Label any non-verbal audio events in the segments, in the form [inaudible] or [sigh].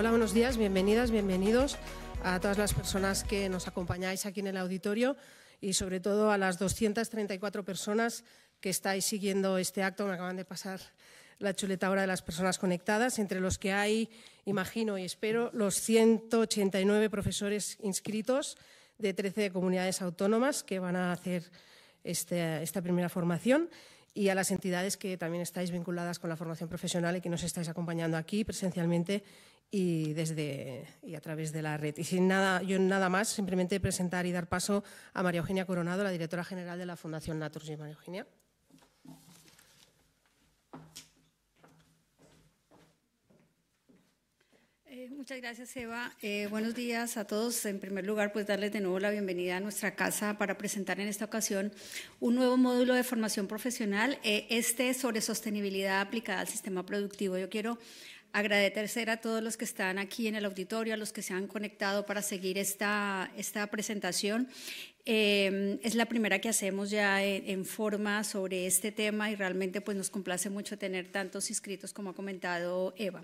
Hola, buenos días, bienvenidas, bienvenidos a todas las personas que nos acompañáis aquí en el auditorio y sobre todo a las 234 personas que estáis siguiendo este acto. Me acaban de pasar la chuleta ahora de las personas conectadas, entre los que hay, imagino y espero, los 189 profesores inscritos de 13 comunidades autónomas que van a hacer este, esta primera formación y a las entidades que también estáis vinculadas con la formación profesional y que nos estáis acompañando aquí presencialmente y desde a través de la red. Y sin nada, yo nada más, simplemente presentar y dar paso a María Eugenia Coronado, la directora general de la Fundación Naturgy. María Eugenia. Eh, muchas gracias, Eva. Eh, buenos días a todos. En primer lugar, pues darles de nuevo la bienvenida a nuestra casa para presentar en esta ocasión un nuevo módulo de formación profesional, eh, este sobre sostenibilidad aplicada al sistema productivo. Yo quiero agradecer a todos los que están aquí en el auditorio, a los que se han conectado para seguir esta, presentación. Em, es la primera que hacemos ya en, forma sobre este tema y realmente pues, nos complace mucho tener tantos inscritos como ha comentado Eva.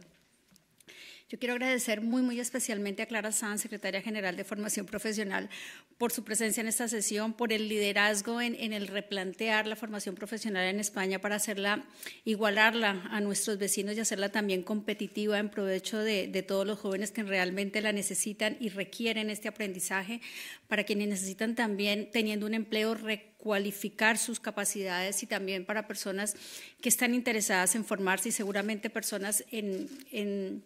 Yo quiero agradecer muy, muy especialmente a Clara Sanz, secretaria general de Formación Profesional, por su presencia en esta sesión, por el liderazgo en, el replantear la formación profesional en España para hacerla, igualarla a nuestros vecinos y hacerla también competitiva en provecho de, todos los jóvenes que realmente la necesitan y requieren este aprendizaje, para quienes necesitan también, teniendo un empleo, recualificar sus capacidades y también para personas que están interesadas en formarse y seguramente personas en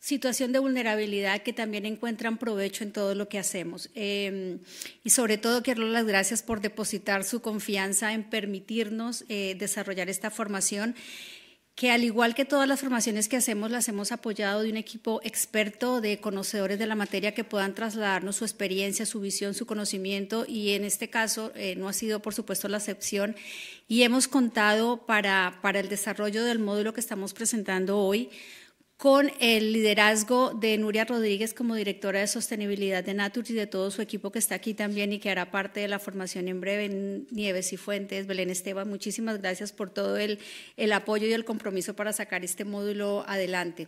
situación de vulnerabilidad que también encuentran provecho en todo lo que hacemos. Em, y sobre todo quiero dar las gracias por depositar su confianza en permitirnos eh, desarrollar esta formación que al igual que todas las formaciones que hacemos, las hemos apoyado de un equipo experto de conocedores de la materia que puedan trasladarnos su experiencia, su visión, su conocimiento, y en este caso eh, no ha sido, por supuesto, la excepción, y hemos contado para, para el desarrollo del módulo que estamos presentando hoy con el liderazgo de Nuria Rodríguez como directora de sostenibilidad de Natur y de todo su equipo que está aquí también y que hará parte de la formación en breve, en Nieves y Fuentes, Belén Esteban, muchísimas gracias por todo el, apoyo y el compromiso para sacar este módulo adelante.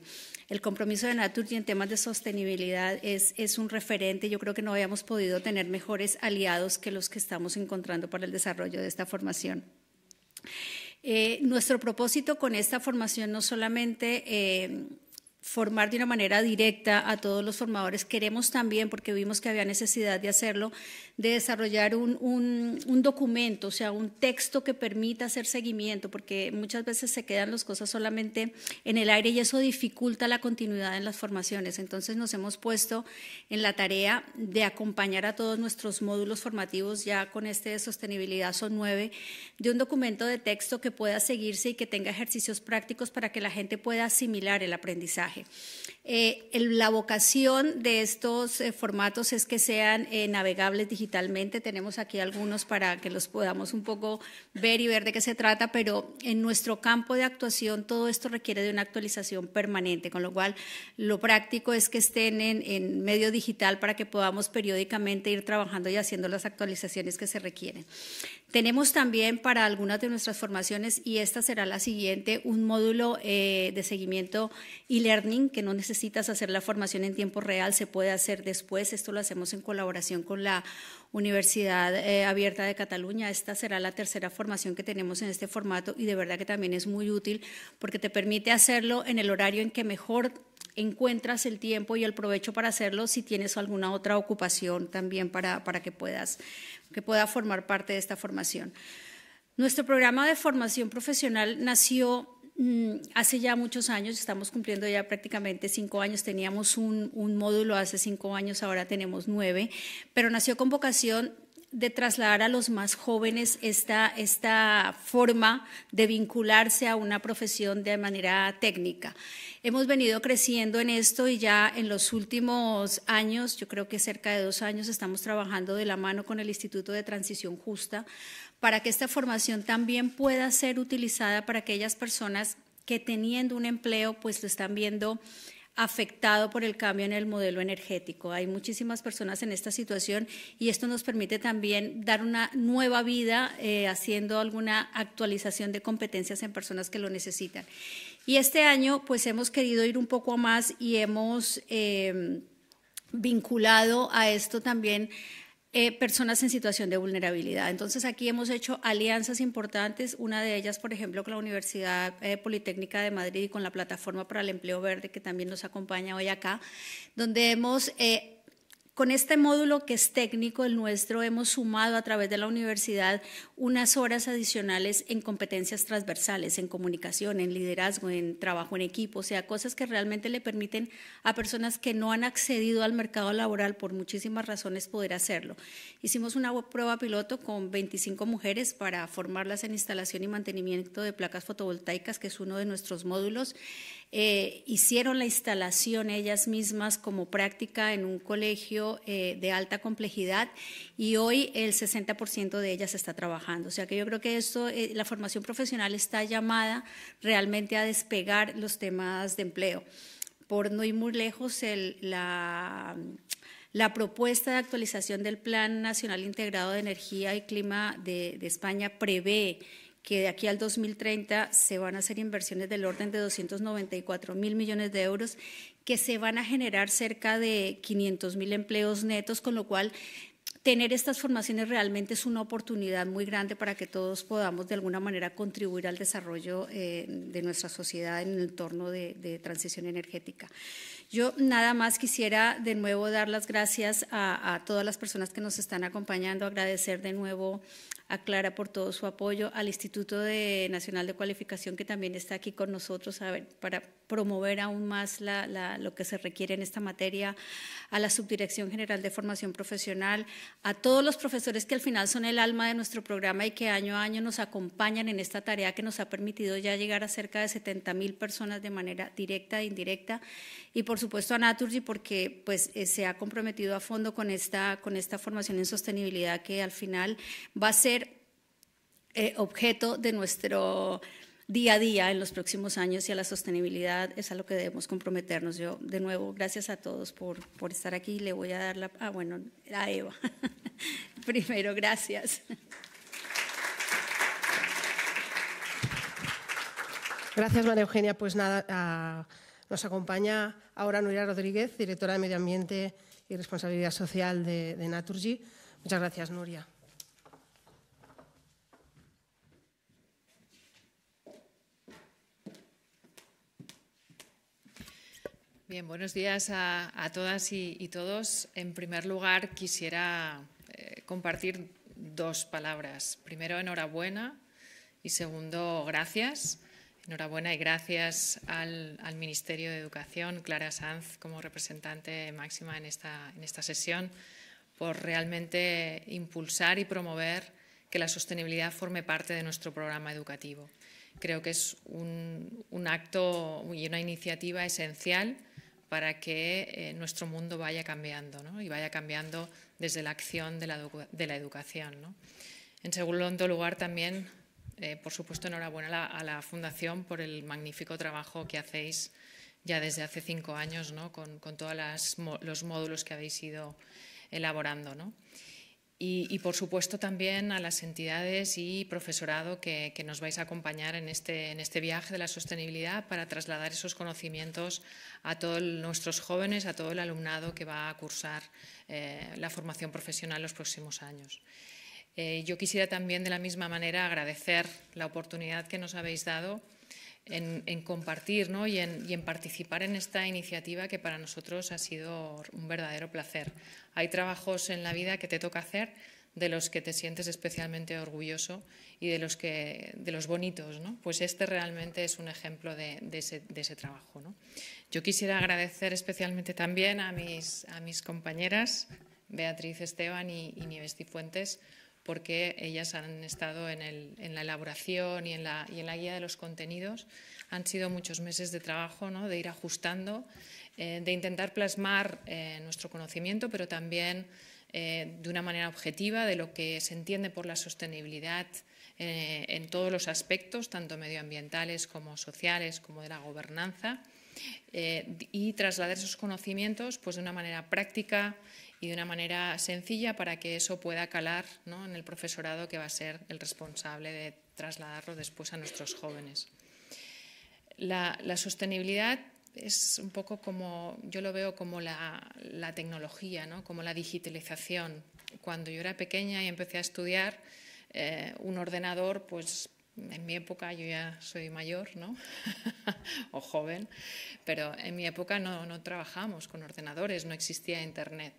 El compromiso de Naturgy en temas de sostenibilidad es un referente. Yo creo que no habíamos podido tener mejores aliados que los que estamos encontrando para el desarrollo de esta formación. Eh, nuestro propósito con esta formación no solamente eh, formar de una manera directa a todos los formadores. Queremos también, porque vimos que había necesidad de hacerlo, de desarrollar un, un, documento, o sea, un texto que permita hacer seguimiento, porque muchas veces se quedan las cosas solamente en el aire y eso dificulta la continuidad en las formaciones. Entonces nos hemos puesto en la tarea de acompañar a todos nuestros módulos formativos, ya con este de sostenibilidad son nueve, de un documento de texto que pueda seguirse y que tenga ejercicios prácticos para que la gente pueda asimilar el aprendizaje. Okay. Eh, la vocación de estos eh, formatos es que sean eh, navegables digitalmente. Tenemos aquí algunos para que los podamos un poco ver y ver de qué se trata, pero en nuestro campo de actuación todo esto requiere de una actualización permanente, con lo cual lo práctico es que estén en, en medio digital para que podamos periódicamente ir trabajando y haciendo las actualizaciones que se requieren. Tenemos también para algunas de nuestras formaciones, y esta será la siguiente, un módulo de seguimiento e-learning que no necesita necesitas hacer la formación en tiempo real, se puede hacer después. Esto lo hacemos en colaboración con la Universidad eh, Abierta de Cataluña. Esta será la tercera formación que tenemos en este formato y de verdad que también es muy útil porque te permite hacerlo en el horario en que mejor encuentras el tiempo y el provecho para hacerlo si tienes alguna otra ocupación también para, para que puedas que pueda formar parte de esta formación. Nuestro programa de formación profesional nació Mm, hace ya muchos años, estamos cumpliendo ya prácticamente cinco años, teníamos un, módulo hace cinco años, ahora tenemos nueve, pero nació con vocación de trasladar a los más jóvenes esta forma de vincularse a una profesión de manera técnica. Hemos venido creciendo en esto y ya en los últimos años, yo creo que cerca de dos años, estamos trabajando de la mano con el Instituto de Transición Justa para que esta formación también pueda ser utilizada para aquellas personas que teniendo un empleo pues lo están viendo afectado por el cambio en el modelo energético. Hay muchísimas personas en esta situación y esto nos permite también dar una nueva vida eh, haciendo alguna actualización de competencias en personas que lo necesitan. Y este año pues hemos querido ir un poco más y hemos eh, vinculado a esto también eh, personas en situación de vulnerabilidad. Entonces aquí hemos hecho alianzas importantes, una de ellas, por ejemplo, con la Universidad eh, Politécnica de Madrid y con la Plataforma para el Empleo Verde, que también nos acompaña hoy acá, donde hemos... Eh, con este módulo que es técnico, el nuestro, hemos sumado a través de la universidad unas horas adicionales en competencias transversales, en comunicación, en liderazgo, en trabajo en equipo, o sea, cosas que realmente le permiten a personas que no han accedido al mercado laboral por muchísimas razones poder hacerlo. Hicimos una prueba piloto con 25 mujeres para formarlas en instalación y mantenimiento de placas fotovoltaicas, que es uno de nuestros módulos. Eh, hicieron la instalación ellas mismas como práctica en un colegio eh, de alta complejidad y hoy el 60% de ellas está trabajando. O sea que yo creo que esto, eh, la formación profesional está llamada realmente a despegar los temas de empleo. Por no ir muy lejos, la propuesta de actualización del Plan Nacional Integrado de Energía y Clima de España prevé que de aquí al 2030 se van a hacer inversiones del orden de 294 mil millones de euros, que se van a generar cerca de 500 mil empleos netos, con lo cual tener estas formaciones realmente es una oportunidad muy grande para que todos podamos de alguna manera contribuir al desarrollo eh, de nuestra sociedad en el entorno de, transición energética. Yo nada más quisiera de nuevo dar las gracias a, a todas las personas que nos están acompañando, agradecer de nuevo a Clara por todo su apoyo, al Instituto de Nacional de Cualificación que también está aquí con nosotros a ver, para promover aún más lo que se requiere en esta materia, a la Subdirección General de Formación Profesional, a todos los profesores que al final son el alma de nuestro programa y que año a año nos acompañan en esta tarea que nos ha permitido ya llegar a cerca de 70 mil personas de manera directa e indirecta y por supuesto a Naturgy porque pues eh, se ha comprometido a fondo con esta, con esta formación en sostenibilidad que al final va a ser eh, objeto de nuestro día a día en los próximos años y a la sostenibilidad es a lo que debemos comprometernos. Yo, de nuevo, gracias a todos por, estar aquí. Le voy a dar la... Ah, bueno, a Eva. [laughs] Primero, gracias. Gracias, María Eugenia. Pues nada, ah, nos acompaña ahora Nuria Rodríguez, directora de Medio Ambiente y Responsabilidad Social de Naturgy. Muchas gracias, Nuria. buenos días a, todas y, todos. En primer lugar, quisiera eh, compartir dos palabras. Primero, enhorabuena y segundo, gracias. Enhorabuena y gracias al, Ministerio de Educación, Clara Sanz, como representante máxima en esta, en esta sesión, por realmente impulsar y promover que la sostenibilidad forme parte de nuestro programa educativo. Creo que es un, un acto y una iniciativa esencial para que eh, nuestro mundo vaya cambiando ¿no? y vaya cambiando desde la acción de la, educación. ¿no? En segundo lugar, también, eh, por supuesto, enhorabuena a la, Fundación por el magnífico trabajo que hacéis ya desde hace cinco años ¿no? con, con todos los módulos que habéis ido elaborando. ¿no? Y, por supuesto también a las entidades y profesorado que, nos vais a acompañar este, en este, viaje de la sostenibilidad para trasladar esos conocimientos a todos nuestros jóvenes, a todo el alumnado que va a cursar eh, la formación profesional los próximos años. Eh, yo quisiera también de la misma manera agradecer la oportunidad que nos habéis dado en, compartir y, en, participar en esta iniciativa que para nosotros ha sido un verdadero placer. Hay trabajos en la vida que te toca hacer de los que te sientes especialmente orgulloso y de los, de los bonitos. ¿no? Pues este realmente es un ejemplo de, ese, trabajo. Yo quisiera agradecer especialmente también a mis, compañeras, Beatriz Esteban y, y Nieves Cifuentes, porque ellas han estado en, la elaboración y en la, guía de los contenidos. Han sido muchos meses de trabajo, de ir ajustando, eh, de intentar plasmar eh, nuestro conocimiento, pero también eh, de una manera objetiva de lo que se entiende por la sostenibilidad en todos los aspectos, tanto medioambientales como sociales, como de la gobernanza, y trasladar esos conocimientos pues, de una manera práctica y de una manera sencilla para que eso pueda calar en el profesorado que va a ser el responsable de trasladarlo después a nuestros jóvenes. La, la sostenibilidad es un poco como, yo lo veo como la, la tecnología, ¿no? como la digitalización. Cuando yo era pequeña y empecé a estudiar, eh, un ordenador, pues en mi época, yo ya soy mayor, ¿no? [laughs] o joven, pero en mi época no, no trabajamos con ordenadores, no existía Internet.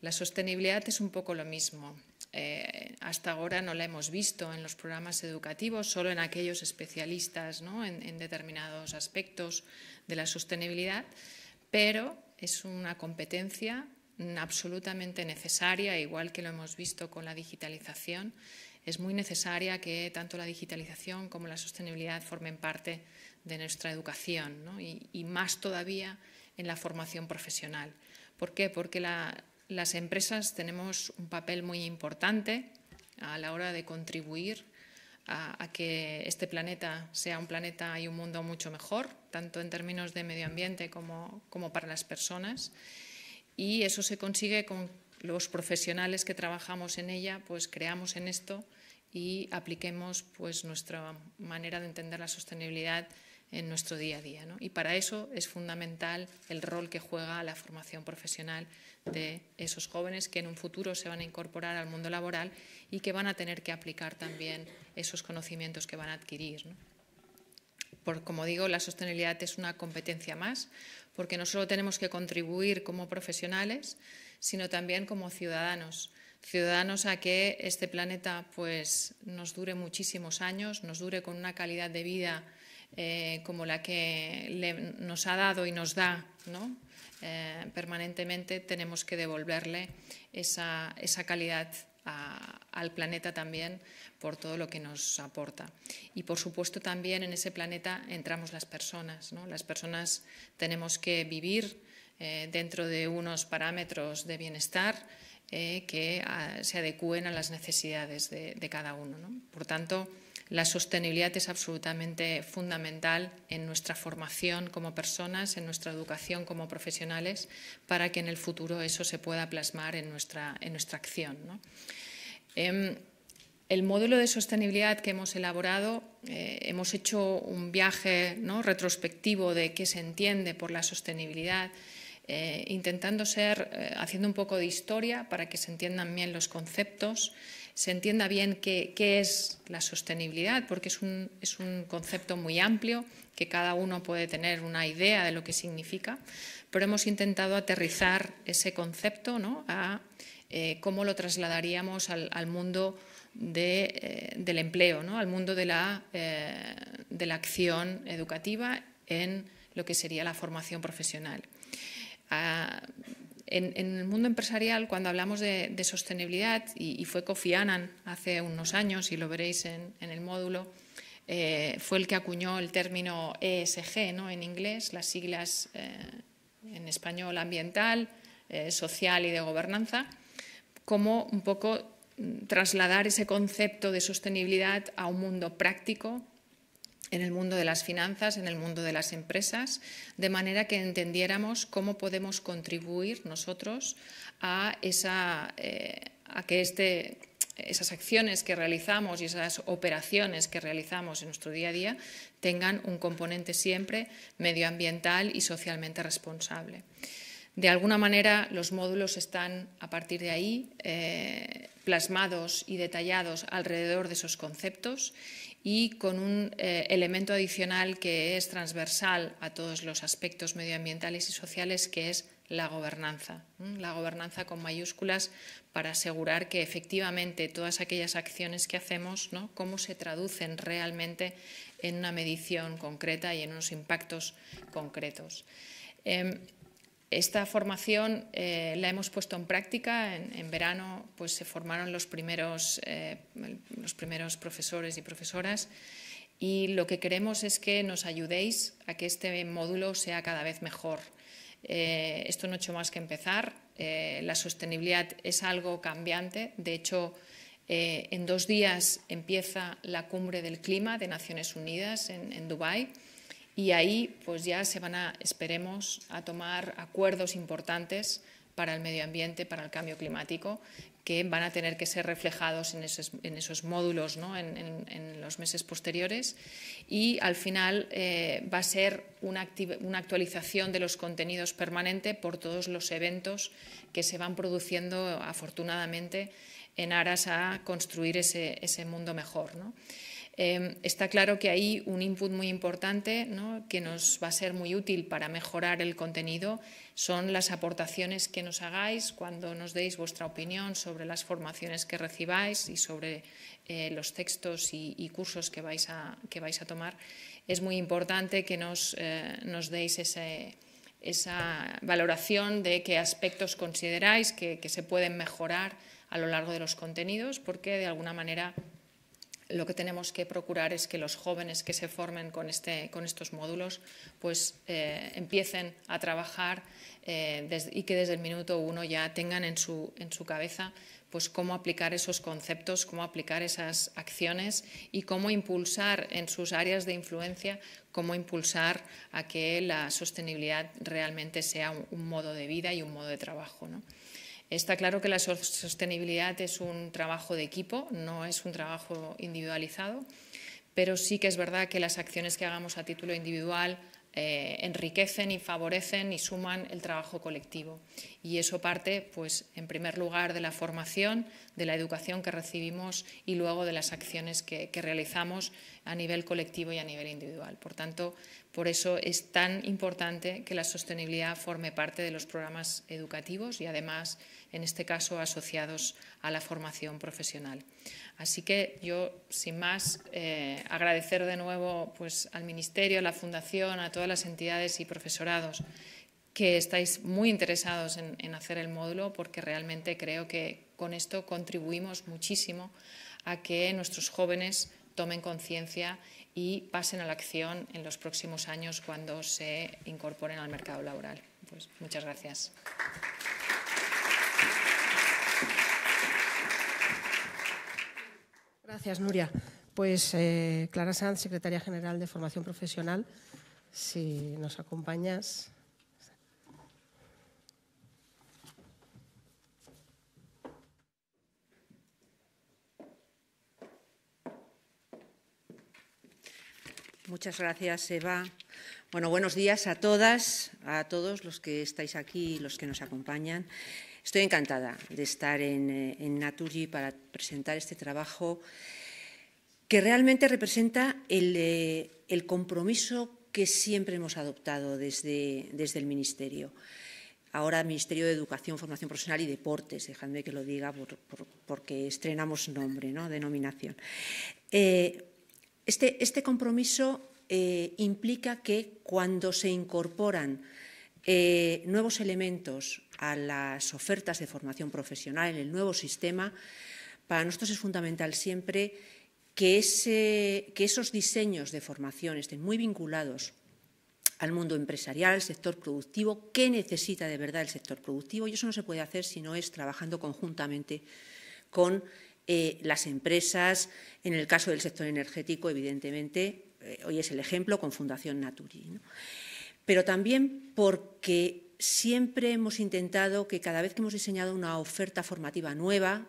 La sostenibilidad es un poco lo mismo. Eh, hasta ahora no la hemos visto en los programas educativos, solo en aquellos especialistas ¿no? en, determinados aspectos de la sostenibilidad, pero es una competencia absolutamente necesaria, igual que lo hemos visto con la digitalización. Es muy necesaria que tanto la digitalización como la sostenibilidad formen parte de nuestra educación y, y, más todavía en la formación profesional. ¿Por qué? Porque la, las empresas tenemos un papel muy importante a la hora de contribuir a, que este planeta sea un planeta y un mundo mucho mejor, tanto en términos de medio ambiente como, para las personas. Y eso se consigue con los profesionales que trabajamos en ella, pues creamos en esto y apliquemos pues, nuestra manera de entender la sostenibilidad en nuestro día a día. Y para eso es fundamental el rol que juega la formación profesional de esos jóvenes que en un futuro se van a incorporar al mundo laboral y que van a tener que aplicar también esos conocimientos que van a adquirir. como digo, la sostenibilidad es una competencia más, porque no solo tenemos que contribuir como profesionales, sino también como ciudadanos. Ciudadanos a que este planeta pues, nos dure muchísimos años, nos dure con una calidad de vida eh, como la que nos ha dado y nos da ¿no? Eh, permanentemente tenemos que devolverle esa, calidad al planeta también por todo lo que nos aporta. Y por supuesto también en ese planeta entramos las personas. ¿no? Las personas tenemos que vivir eh, dentro de unos parámetros de bienestar eh, que ah, se adecúen a las necesidades de, cada uno. Por tanto, la sostenibilidad es absolutamente fundamental en nuestra formación como personas, en nuestra educación como profesionales, para que en el futuro eso se pueda plasmar en nuestra, en nuestra acción. Em, el módulo de sostenibilidad que hemos elaborado, eh, hemos hecho un viaje retrospectivo de qué se entiende por la sostenibilidad, eh, intentando ser, eh, haciendo un poco de historia para que se entiendan bien los conceptos se entienda bien qué, es la sostenibilidad, porque es un, concepto muy amplio que cada uno puede tener una idea de lo que significa, pero hemos intentado aterrizar ese concepto ¿no? a eh, cómo lo trasladaríamos al, mundo eh, del empleo, ¿no? al mundo de la, eh, de la acción educativa en lo que sería la formación profesional. Ah, en, el mundo empresarial, cuando hablamos de, sostenibilidad, y, fue Kofi Annan hace unos años, y lo veréis en, el módulo, eh, fue el que acuñó el término ESG ¿no? en inglés, las siglas eh, en español ambiental, eh, social y de gobernanza, como un poco mm, trasladar ese concepto de sostenibilidad a un mundo práctico en el mundo de las finanzas, en el mundo de las empresas, de manera que entendiéramos cómo podemos contribuir nosotros a, eh, que este, esas acciones que realizamos y esas operaciones que realizamos en nuestro día a día tengan un componente siempre medioambiental y socialmente responsable. De alguna manera, los módulos están a partir de ahí eh, plasmados y detallados alrededor de esos conceptos y con un eh, elemento adicional que es transversal a todos los aspectos medioambientales y sociales, que es la gobernanza. La gobernanza con mayúsculas para asegurar que efectivamente todas aquellas acciones que hacemos, ¿no? cómo se traducen realmente en una medición concreta y en unos impactos concretos. Em, esta formación eh, la hemos puesto en práctica. En, verano pues, se formaron eh, los primeros, profesores y profesoras y lo que queremos es que nos ayudéis a que este módulo sea cada vez mejor. Eh, esto no ha hecho más que empezar. la sostenibilidad es algo cambiante. De hecho, en dos días empieza la cumbre del clima de Naciones Unidas en, en Dubái y ahí pues ya se van a, esperemos, a tomar acuerdos importantes para el medio ambiente, para el cambio climático, que van a tener que ser reflejados en esos, módulos ¿no? en, los meses posteriores. Y al final eh, va a ser una, actualización de los contenidos permanente por todos los eventos que se van produciendo, afortunadamente, en aras a construir ese, mundo mejor. ¿no? Em, está claro que hay un input muy importante que nos va a ser muy útil para mejorar el contenido. Son las aportaciones que nos hagáis cuando nos deis vuestra opinión sobre las formaciones que recibáis y sobre eh, los textos y, cursos que vais, a, que vais a tomar. Es muy importante que nos, eh, deis esa valoración de qué aspectos consideráis que se pueden mejorar a lo largo de los contenidos, porque de alguna manera lo que tenemos que procurar es que los jóvenes que se formen con, este, con estos módulos pues, eh, empiecen a trabajar eh, y que desde el minuto uno ya tengan en su, cabeza pues, cómo aplicar esos conceptos, cómo aplicar esas acciones y cómo impulsar en sus áreas de influencia, cómo impulsar a que la sostenibilidad realmente sea un, modo de vida y un modo de trabajo. Está claro que la sostenibilidad es un trabajo de equipo, no es un trabajo individualizado, pero sí que es verdad que las acciones que hagamos a título individual eh, enriquecen y favorecen y suman el trabajo colectivo. Y eso parte, pues, en primer lugar, de la formación, de la educación que recibimos y luego de las acciones que, que realizamos a nivel colectivo y a nivel individual. Por tanto, por eso es tan importante que la sostenibilidad forme parte de los programas educativos y además, en este caso, asociados a la formación profesional. Así que yo, sin más, eh, agradecer de nuevo pues, al Ministerio, a la Fundación, a todas las entidades y profesorados que estáis muy interesados en hacer el módulo porque realmente creo que con esto contribuimos muchísimo a que nuestros jóvenes tomen conciencia y pasen a la acción en los próximos años cuando se incorporen al mercado laboral. Pues muchas gracias. Gracias, Nuria. Pues eh, Clara Sanz, secretaria general de Formación Profesional, si nos acompañas. Muchas gracias, Eva. Bueno, buenos días a todas, a todos los que estáis aquí y los que nos acompañan. Estoy encantada de estar en, eh, en para presentar este trabajo que realmente representa eh, el, compromiso que siempre hemos adoptado desde, desde el Ministerio ahora Ministerio de Educación, Formación Profesional y Deportes, dejadme que lo diga porque estrenamos nombre, ¿no? denominación. Eh, este, este, compromiso eh, implica que cuando se incorporan eh, nuevos elementos a las ofertas de formación profesional en el nuevo sistema, para nosotros es fundamental siempre que, que esos diseños de formación estén muy vinculados al mundo empresarial, al sector productivo, qué necesita de verdad el sector productivo. Y eso no se puede hacer si no es trabajando conjuntamente con eh, las empresas, en el caso del sector energético, evidentemente, eh, hoy es el ejemplo con Fundación Naturi. Pero también porque siempre hemos intentado que cada vez que hemos diseñado una oferta formativa nueva,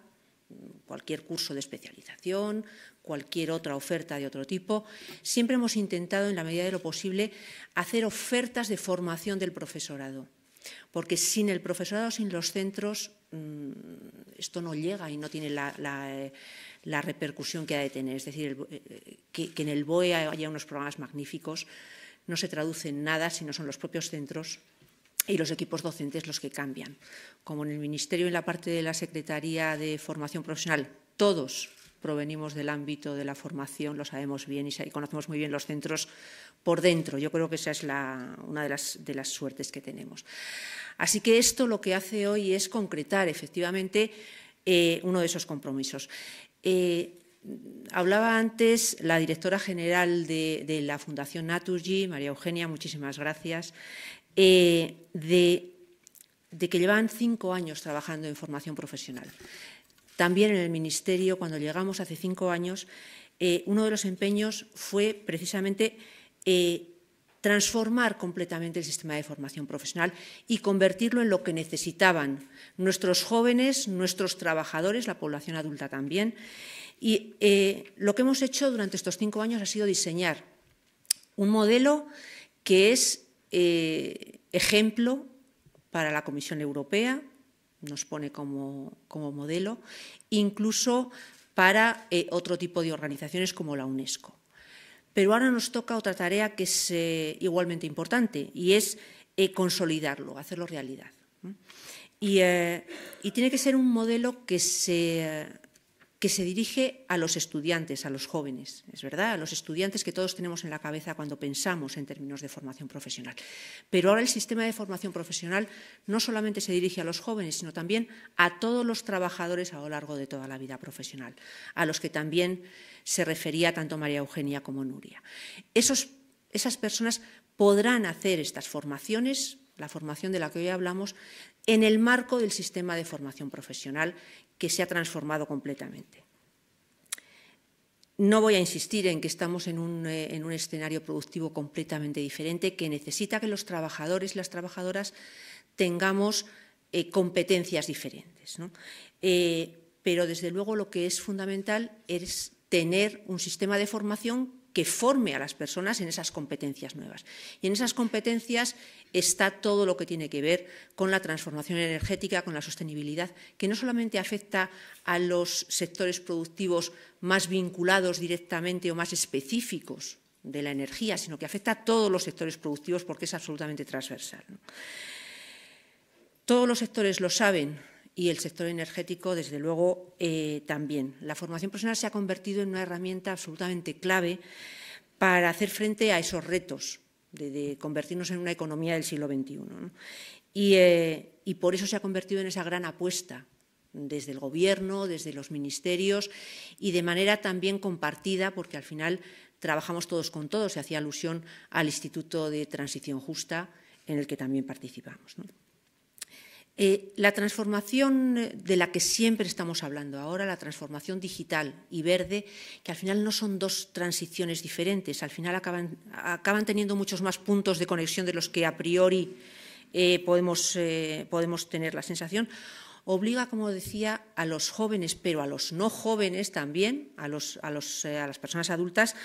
cualquier curso de especialización, cualquier otra oferta de otro tipo, siempre hemos intentado, en la medida de lo posible, hacer ofertas de formación del profesorado. Porque sin el profesorado, sin los centros, Mm, esto no llega y no tiene eh, la, repercusión que ha de tener. Es decir, eh, que, que en el BOE haya unos programas magníficos no se traduce en nada si no son los propios centros y los equipos docentes los que cambian. Como en el Ministerio, en la parte de la Secretaría de Formación Profesional, todos provenimos del ámbito de la formación, lo sabemos bien y conocemos muy bien los centros por dentro. Yo creo que esa es una de las, suertes que tenemos. Así que esto lo que hace hoy es concretar efectivamente eh, uno de esos compromisos. Eh, hablaba antes la directora general de, la Fundación Naturgy, María Eugenia, muchísimas gracias, eh, de, que llevan cinco años trabajando en formación profesional. También en el Ministerio, cuando llegamos hace cinco años, uno de los empeños fue precisamente eh, transformar completamente el sistema de formación profesional y convertirlo en lo que necesitaban nuestros jóvenes, nuestros trabajadores, la población adulta también. Y eh, lo que hemos hecho durante estos cinco años ha sido diseñar un modelo que es eh, ejemplo para la Comisión Europea, nos pone como, modelo, incluso para otro tipo de organizaciones como la UNESCO. Pero ahora nos toca otra tarea que es eh, igualmente importante y es eh, consolidarlo, hacerlo realidad. Eh, y, tiene que ser un modelo que se que se dirige a los estudiantes, a los jóvenes, es verdad, a los estudiantes que todos tenemos en la cabeza cuando pensamos en términos de formación profesional. Pero ahora el sistema de formación profesional no solamente se dirige a los jóvenes, sino también a todos los trabajadores a lo largo de toda la vida profesional, a los que también se refería tanto María Eugenia como Nuria. Esos, esas personas podrán hacer estas formaciones, la formación de la que hoy hablamos, en el marco del sistema de formación profesional que se ha transformado completamente. No voy a insistir en que estamos eh, en un, escenario productivo completamente diferente que necesita que los trabajadores y las trabajadoras tengamos eh, competencias diferentes. Eh, pero, desde luego, lo que es fundamental es tener un sistema de formación que forme a las personas en esas competencias nuevas. Y en esas competencias está todo lo que tiene que ver con la transformación energética, con la sostenibilidad, que no solamente afecta a los sectores productivos más vinculados directamente o más específicos de la energía, sino que afecta a todos los sectores productivos porque es absolutamente transversal. Todos los sectores lo saben, y el sector energético, desde luego, eh, también. La formación profesional se ha convertido en una herramienta absolutamente clave para hacer frente a esos retos de, convertirnos en una economía del siglo XXI. Eh, y, por eso se ha convertido en esa gran apuesta desde el Gobierno, desde los ministerios y de manera también compartida, porque al final trabajamos todos con todos. Se hacía alusión al Instituto de Transición Justa, en el que también participamos. Eh, la transformación eh, de la que siempre estamos hablando ahora, la transformación digital y verde, que al final no son dos transiciones diferentes, al final acaban, teniendo muchos más puntos de conexión de los que a priori eh, podemos, podemos tener la sensación, obliga, como decía, a los jóvenes, pero a los no jóvenes también, a, los, a, los, a las personas adultas,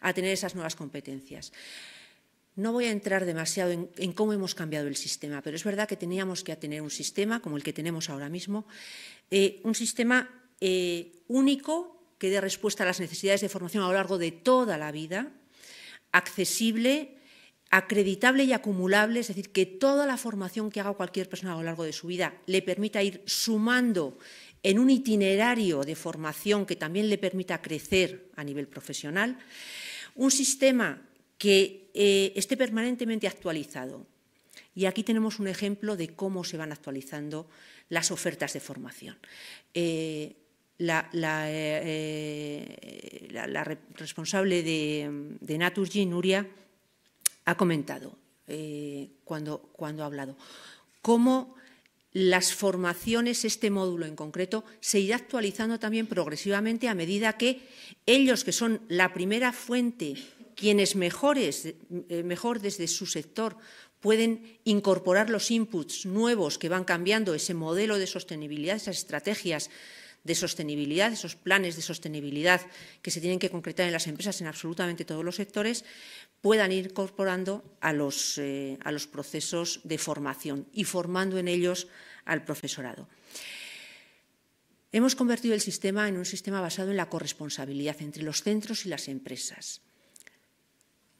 a tener esas nuevas competencias. No voy a entrar demasiado en, cómo hemos cambiado el sistema, pero es verdad que teníamos que tener un sistema como el que tenemos ahora mismo, eh, un sistema eh, único que dé respuesta a las necesidades de formación a lo largo de toda la vida, accesible, acreditable y acumulable, es decir, que toda la formación que haga cualquier persona a lo largo de su vida le permita ir sumando en un itinerario de formación que también le permita crecer a nivel profesional, un sistema que eh, esté permanentemente actualizado. Y aquí tenemos un ejemplo de cómo se van actualizando las ofertas de formación. Eh, la, eh, responsable de, Naturgy, Nuria, ha comentado cuando, cuando, ha hablado cómo las formaciones, este módulo en concreto, se irá actualizando también progresivamente a medida que ellos, que son la primera fuente quienes eh, mejor desde su sector pueden incorporar los inputs nuevos que van cambiando ese modelo de sostenibilidad, esas estrategias de sostenibilidad, esos planes de sostenibilidad que se tienen que concretar en las empresas en absolutamente todos los sectores, puedan ir incorporando a los eh, procesos de formación y formando en ellos al profesorado. Hemos convertido el sistema en un sistema basado en la corresponsabilidad entre los centros y las empresas.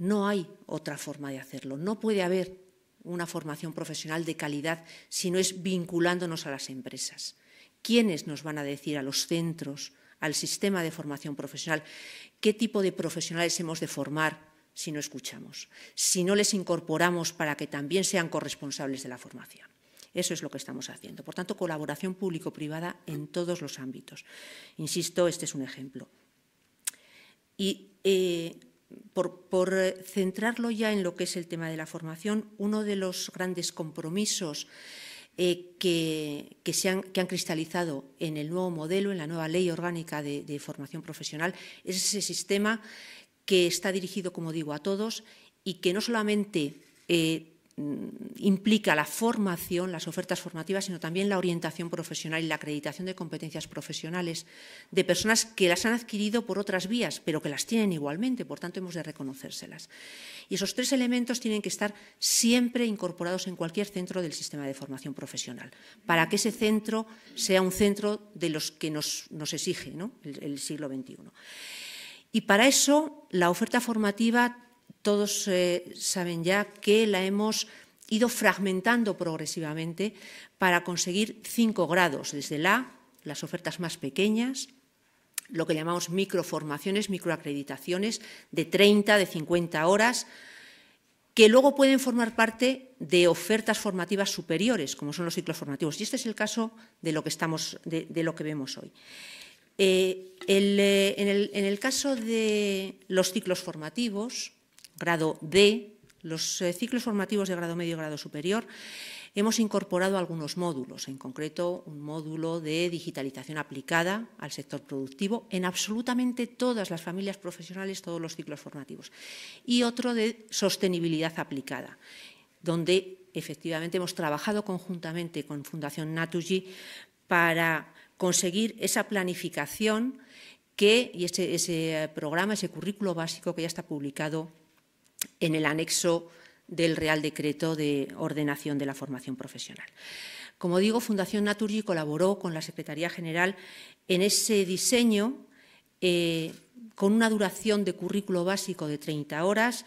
No hay otra forma de hacerlo. No puede haber una formación profesional de calidad si no es vinculándonos a las empresas. ¿Quiénes nos van a decir a los centros, al sistema de formación profesional, qué tipo de profesionales hemos de formar si no escuchamos, si no les incorporamos para que también sean corresponsables de la formación? Eso es lo que estamos haciendo. Por tanto, colaboración público-privada en todos los ámbitos. Insisto, este es un ejemplo. Y eh, por, eh, centrarlo ya en lo que es el tema de la formación, uno de los grandes compromisos eh, que, se han, que, han, cristalizado en el nuevo modelo, en la nueva ley orgánica de, formación profesional, es ese sistema que está dirigido, como digo, a todos y que no solamente eh, Mm, implica la formación, las ofertas formativas, sino también la orientación profesional y la acreditación de competencias profesionales de personas que las han adquirido por otras vías, pero que las tienen igualmente, por tanto hemos de reconocérselas. Y esos tres elementos tienen que estar siempre incorporados en cualquier centro del sistema de formación profesional, para que ese centro sea un centro de los que nos, exige el, el siglo XXI. Y para eso la oferta formativa todos eh, saben ya que la hemos ido fragmentando progresivamente para conseguir cinco grados, desde la, las ofertas más pequeñas, lo que llamamos microformaciones, microacreditaciones de 30, de 50 horas, que luego pueden formar parte de ofertas formativas superiores, como son los ciclos formativos. Y este es el caso de lo que, estamos, de, lo que vemos hoy. Eh, eh, en el caso de los ciclos formativos, grado D, los eh, ciclos formativos de grado medio y grado superior, hemos incorporado algunos módulos, en concreto un módulo de digitalización aplicada al sector productivo en absolutamente todas las familias profesionales, todos los ciclos formativos, y otro de sostenibilidad aplicada, donde efectivamente hemos trabajado conjuntamente con Fundación Natuji para conseguir esa planificación que, y ese eh, programa, ese currículo básico que ya está publicado en el anexo del Real Decreto de Ordenación de la Formación Profesional. Como digo, Fundación Naturgy colaboró con la Secretaría General en ese diseño eh, con una duración de currículo básico de 30 horas,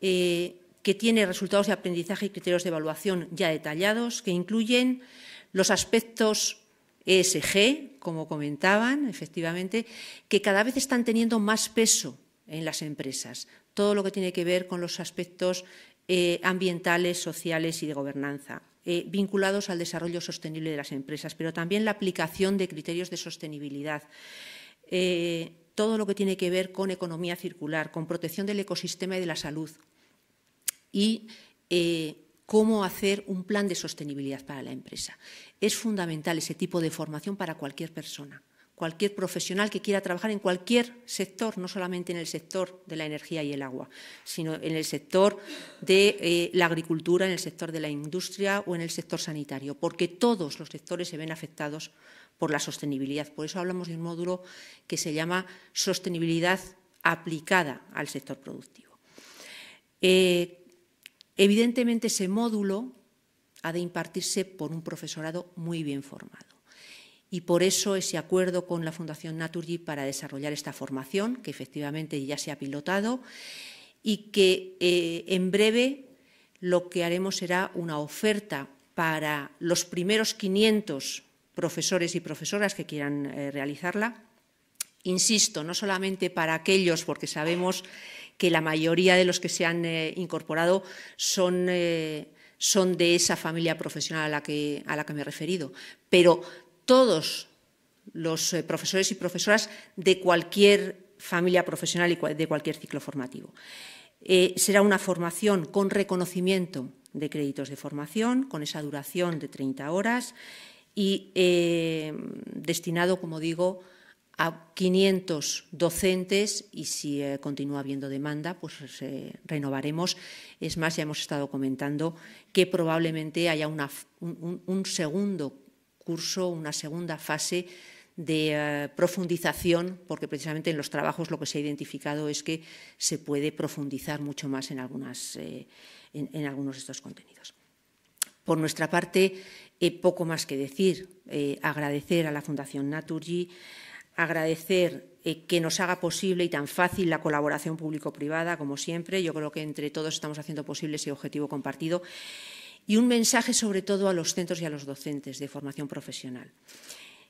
eh, que tiene resultados de aprendizaje y criterios de evaluación ya detallados, que incluyen los aspectos ESG, como comentaban, efectivamente, que cada vez están teniendo más peso en las empresas, todo lo que tiene que ver con los aspectos eh, ambientales, sociales y de gobernanza. Eh, vinculados al desarrollo sostenible de las empresas, pero también la aplicación de criterios de sostenibilidad. Eh, todo lo que tiene que ver con economía circular, con protección del ecosistema y de la salud. Y cómo hacer un plan de sostenibilidad para la empresa. Es fundamental ese tipo de formación para cualquier persona cualquier profesional que quiera trabajar en cualquier sector, no solamente en el sector de la energía y el agua, sino en el sector de eh, la agricultura, en el sector de la industria o en el sector sanitario, porque todos los sectores se ven afectados por la sostenibilidad. Por eso hablamos de un módulo que se llama sostenibilidad aplicada al sector productivo. Eh, evidentemente, ese módulo ha de impartirse por un profesorado muy bien formado y por eso ese acuerdo con la Fundación Naturgy para desarrollar esta formación, que efectivamente ya se ha pilotado, y que eh, en breve lo que haremos será una oferta para los primeros 500 profesores y profesoras que quieran eh, realizarla. Insisto, no solamente para aquellos, porque sabemos que la mayoría de los que se han eh, incorporado son son de esa familia profesional a la que, a la que me he referido, pero todos los eh, profesores y profesoras de cualquier familia profesional y de cualquier ciclo formativo. Eh, será una formación con reconocimiento de créditos de formación, con esa duración de 30 horas y eh, destinado, como digo, a 500 docentes y si continúa habiendo demanda, pues renovaremos. Es más, ya hemos estado comentando que probablemente haya un, segundo una segunda fase de eh, profundización, porque precisamente en los trabajos lo que se ha identificado es que se puede profundizar mucho más en, algunas, eh, en, algunos de estos contenidos. Por nuestra parte, eh, poco más que decir, agradecer a la Fundación Naturgy, agradecer que nos haga posible y tan fácil la colaboración público-privada, como siempre. Yo creo que entre todos estamos haciendo posible ese objetivo compartido y un mensaje sobre todo a los centros y a los docentes de formación profesional.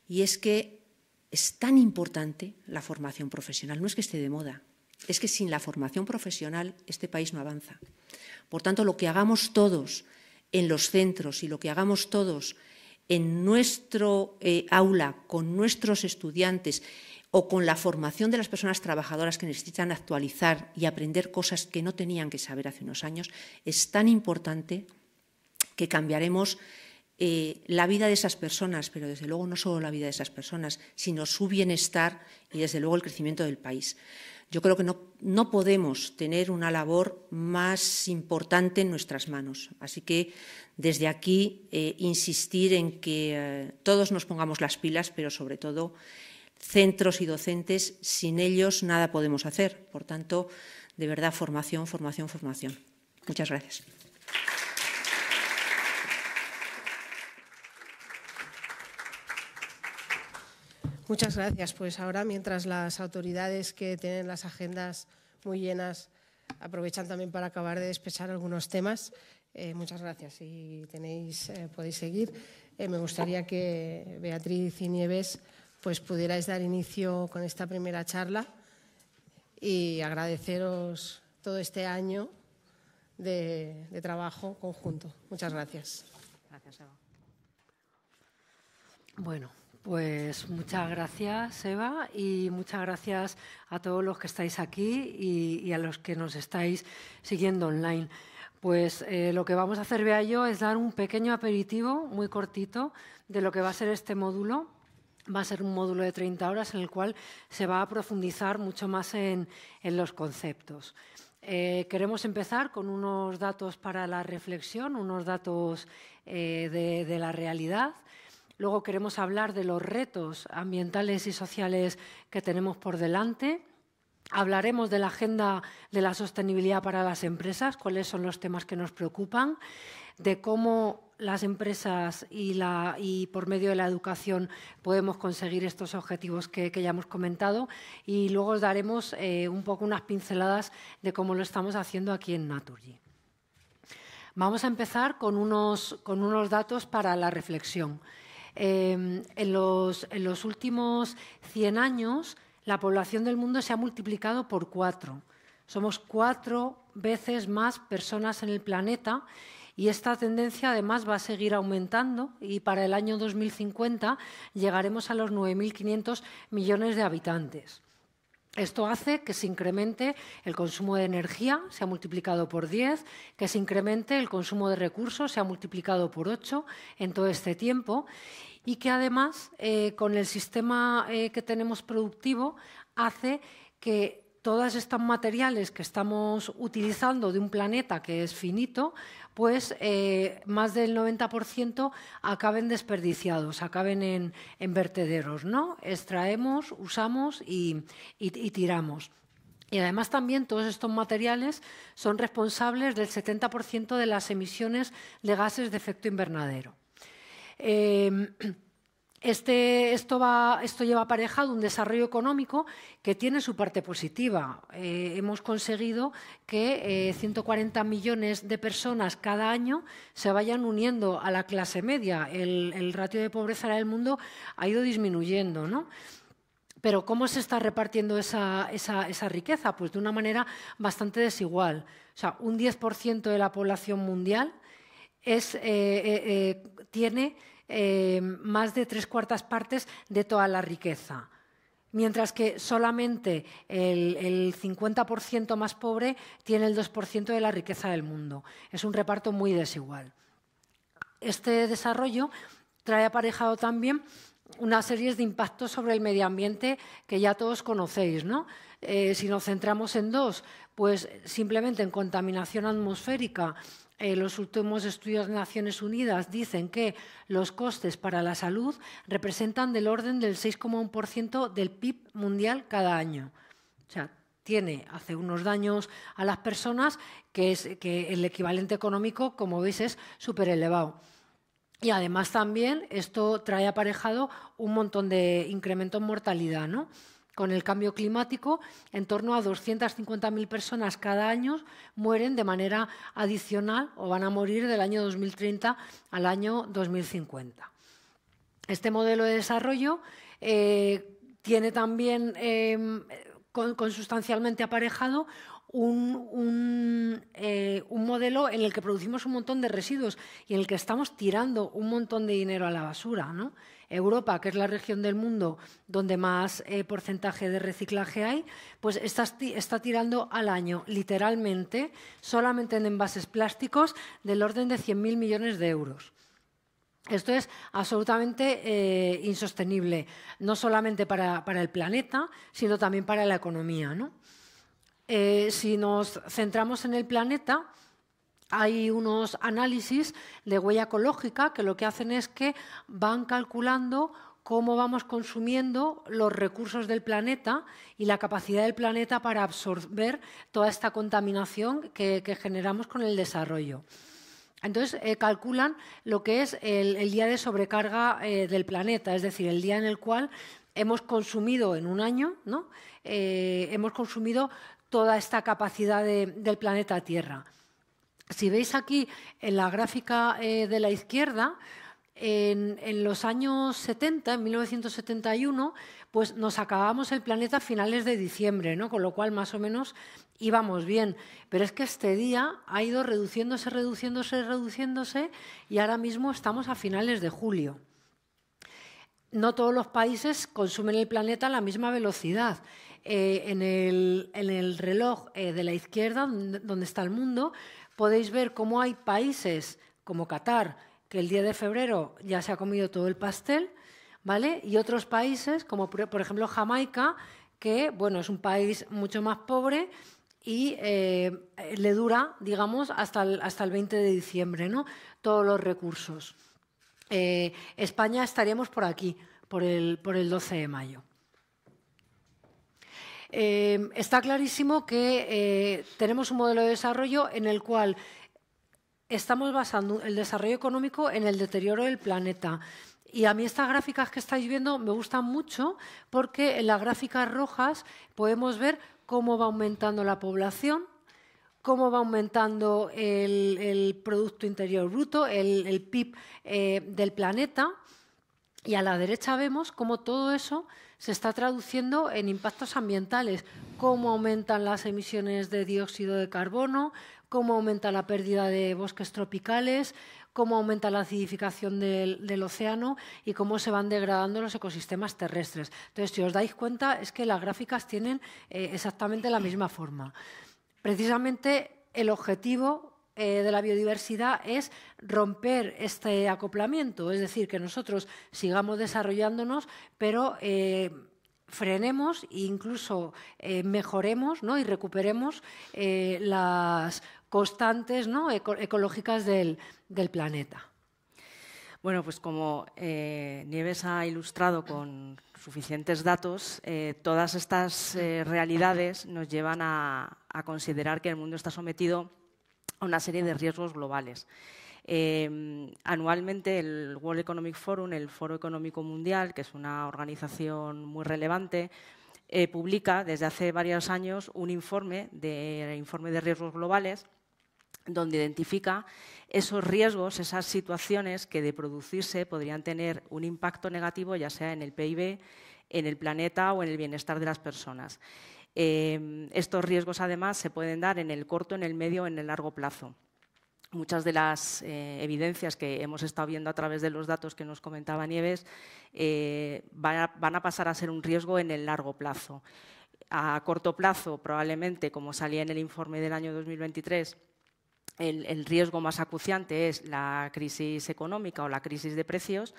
Y es que es tan importante la formación profesional, no es que esté de moda, es que sin la formación profesional este país no avanza. Por tanto, lo que hagamos todos en los centros y lo que hagamos todos en nuestro eh, aula con nuestros estudiantes o con la formación de las personas trabajadoras que necesitan actualizar y aprender cosas que no tenían que saber hace unos años, es tan importante que cambiaremos eh, la vida de esas personas, pero desde luego no solo la vida de esas personas, sino su bienestar y desde luego el crecimiento del país. Yo creo que no, no podemos tener una labor más importante en nuestras manos. Así que desde aquí eh, insistir en que eh, todos nos pongamos las pilas, pero sobre todo centros y docentes, sin ellos nada podemos hacer. Por tanto, de verdad, formación, formación, formación. Muchas gracias. Muchas gracias. Pues ahora, mientras las autoridades que tienen las agendas muy llenas aprovechan también para acabar de despechar algunos temas, eh, muchas gracias. Si tenéis, eh, podéis seguir. Eh, me gustaría que Beatriz y Nieves pues, pudierais dar inicio con esta primera charla y agradeceros todo este año de, de trabajo conjunto. Muchas gracias. Gracias, Eva. Bueno. Pues muchas gracias, Eva, y muchas gracias a todos los que estáis aquí y, a los que nos estáis siguiendo online. Pues eh, lo que vamos a hacer, vea yo, es dar un pequeño aperitivo, muy cortito, de lo que va a ser este módulo. Va a ser un módulo de 30 horas en el cual se va a profundizar mucho más en, los conceptos. Eh, queremos empezar con unos datos para la reflexión, unos datos eh, de la realidad. Luego queremos hablar de los retos ambientales y sociales que tenemos por delante. Hablaremos de la agenda de la sostenibilidad para las empresas, cuáles son los temas que nos preocupan, de cómo las empresas y, por medio de la educación podemos conseguir estos objetivos que, ya hemos comentado y luego os daremos eh, un poco unas pinceladas de cómo lo estamos haciendo aquí en Naturgy. Vamos a empezar con unos datos para la reflexión. Em, en, los, últimos 100 años la población del mundo se ha multiplicado por cuatro. Somos cuatro veces más personas en el planeta y esta tendencia además va a seguir aumentando y para el año 2050 llegaremos a los 9.500 millones de habitantes. Esto hace que se incremente el consumo de energía, se ha multiplicado por 10, que se incremente el consumo de recursos, se ha multiplicado por 8 en todo este tiempo y que además eh, con el sistema eh, que tenemos productivo hace que todos estos materiales que estamos utilizando de un planeta que es finito, pues eh, más del 90% acaben desperdiciados, acaben en, vertederos, ¿no? Extraemos, usamos y, tiramos. Y además también todos estos materiales son responsables del 70% de las emisiones de gases de efecto invernadero. Eh, este, esto, lleva aparejado un desarrollo económico que tiene su parte positiva. Eh, hemos conseguido que 140 eh, millones de personas cada año se vayan uniendo a la clase media. El, ratio de pobreza del mundo ha ido disminuyendo, ¿no? Pero ¿cómo se está repartiendo esa, riqueza? Pues de una manera bastante desigual. O sea, un 10% de la población mundial eh, tiene eh, más de tres cuartas partes de toda la riqueza mientras que solamente el, 50% más pobre tiene el 2% de la riqueza del mundo. Es un reparto muy desigual. Este desarrollo trae aparejado también una serie de impactos sobre el medio ambiente que ya todos conocéis. Eh, si nos centramos en dos, pues simplemente en contaminación atmosférica eh, los últimos estudios de Naciones Unidas dicen que los costes para la salud representan del orden del 6,1% del PIB mundial cada año. O sea, tiene, hace unos daños a las personas, que, es, que el equivalente económico, como veis, es súper elevado. Y además también esto trae aparejado un montón de incremento en mortalidad, ¿no? con el cambio climático, en torno a 250.000 personas cada año mueren de manera adicional o van a morir del año 2030 al año 2050. Este modelo de desarrollo eh, tiene también em, consustancialmente aparejado un, eh, un, modelo en el que producimos un montón de residuos y en el que estamos tirando un montón de dinero a la basura. ¿no? Europa, que es la región del mundo donde más eh, porcentaje de reciclaje hay, pues está, tirando al año, literalmente, solamente en envases plásticos, del orden de 100.000 millones de euros. Esto es absolutamente eh, insostenible, no solamente para, el planeta, sino también para la economía. Eh, si nos centramos en el planeta, hay unos análisis de huella ecológica que lo que hacen es que van calculando cómo vamos consumiendo los recursos del planeta y la capacidad del planeta para absorber toda esta contaminación que, generamos con el desarrollo. Entonces, eh, calculan lo que es el, día de sobrecarga eh, del planeta, es decir, el día en el cual hemos consumido en un año, ¿no? Eh, hemos consumido toda esta capacidad del planeta Tierra. Si veis aquí en la gráfica eh, de la izquierda, en, los años 70, en 1971, pues nos acabamos el planeta a finales de diciembre, con lo cual más o menos íbamos bien. Pero es que este día ha ido reduciéndose, reduciéndose, reduciéndose y ahora mismo estamos a finales de julio. No todos los países consumen el planeta a la misma velocidad. Eh, en, el, reloj eh, de la izquierda, donde está el mundo, podéis ver cómo hay países como Qatar, que el 10 de febrero ya se ha comido todo el pastel, ¿vale? Y otros países, como por ejemplo Jamaica, que bueno, es un país mucho más pobre y eh, le dura, digamos, hasta el, 20 de diciembre, ¿no? Todos los recursos. Eh, España estaríamos por aquí, por el, por el 12 de mayo. Em, está clarísimo que eh, tenemos un modelo de desarrollo en el cual estamos basando el desarrollo económico en el deterioro del planeta. Y a mí estas gráficas que estáis viendo me gustan mucho porque en las gráficas rojas podemos ver cómo va aumentando la población, cómo va aumentando el, Producto Interior Bruto, el, PIB eh, del planeta. Y a la derecha vemos cómo todo eso se está traduciendo en impactos ambientales, cómo aumentan las emisiones de dióxido de carbono, cómo aumenta la pérdida de bosques tropicales, cómo aumenta la acidificación del, océano y cómo se van degradando los ecosistemas terrestres. Entonces, si os dais cuenta, es que las gráficas tienen eh, exactamente la misma forma. Precisamente el objetivo eh, de la biodiversidad es romper este acoplamiento, es decir, que nosotros sigamos desarrollándonos, pero eh, frenemos e incluso eh, mejoremos ¿no? y recuperemos las constantes ¿no? ecológicas del, planeta. Bueno, pues como Nieves ha ilustrado con suficientes datos, todas estas realidades nos llevan a considerar que el mundo está sometido a una serie de riesgos globales. Em, anualmente el World Economic Forum, el Foro Económico Mundial, que es una organización muy relevante, eh, publica desde hace varios años un informe de, informe de riesgos globales donde identifica esos riesgos, esas situaciones que de producirse podrían tener un impacto negativo ya sea en el PIB, en el planeta o en el bienestar de las personas. Em, estos riesgos, además, se pueden dar en el corto, en el medio o en el largo plazo. Muchas de las eh, evidencias que hemos estado viendo a través de los datos que nos comentaba Nieves eh, van, a, pasar a ser un riesgo en el largo plazo. A corto plazo, probablemente, como salía en el informe del año 2023, el riesgo más acuciante es la crisis económica o la crisis de precios,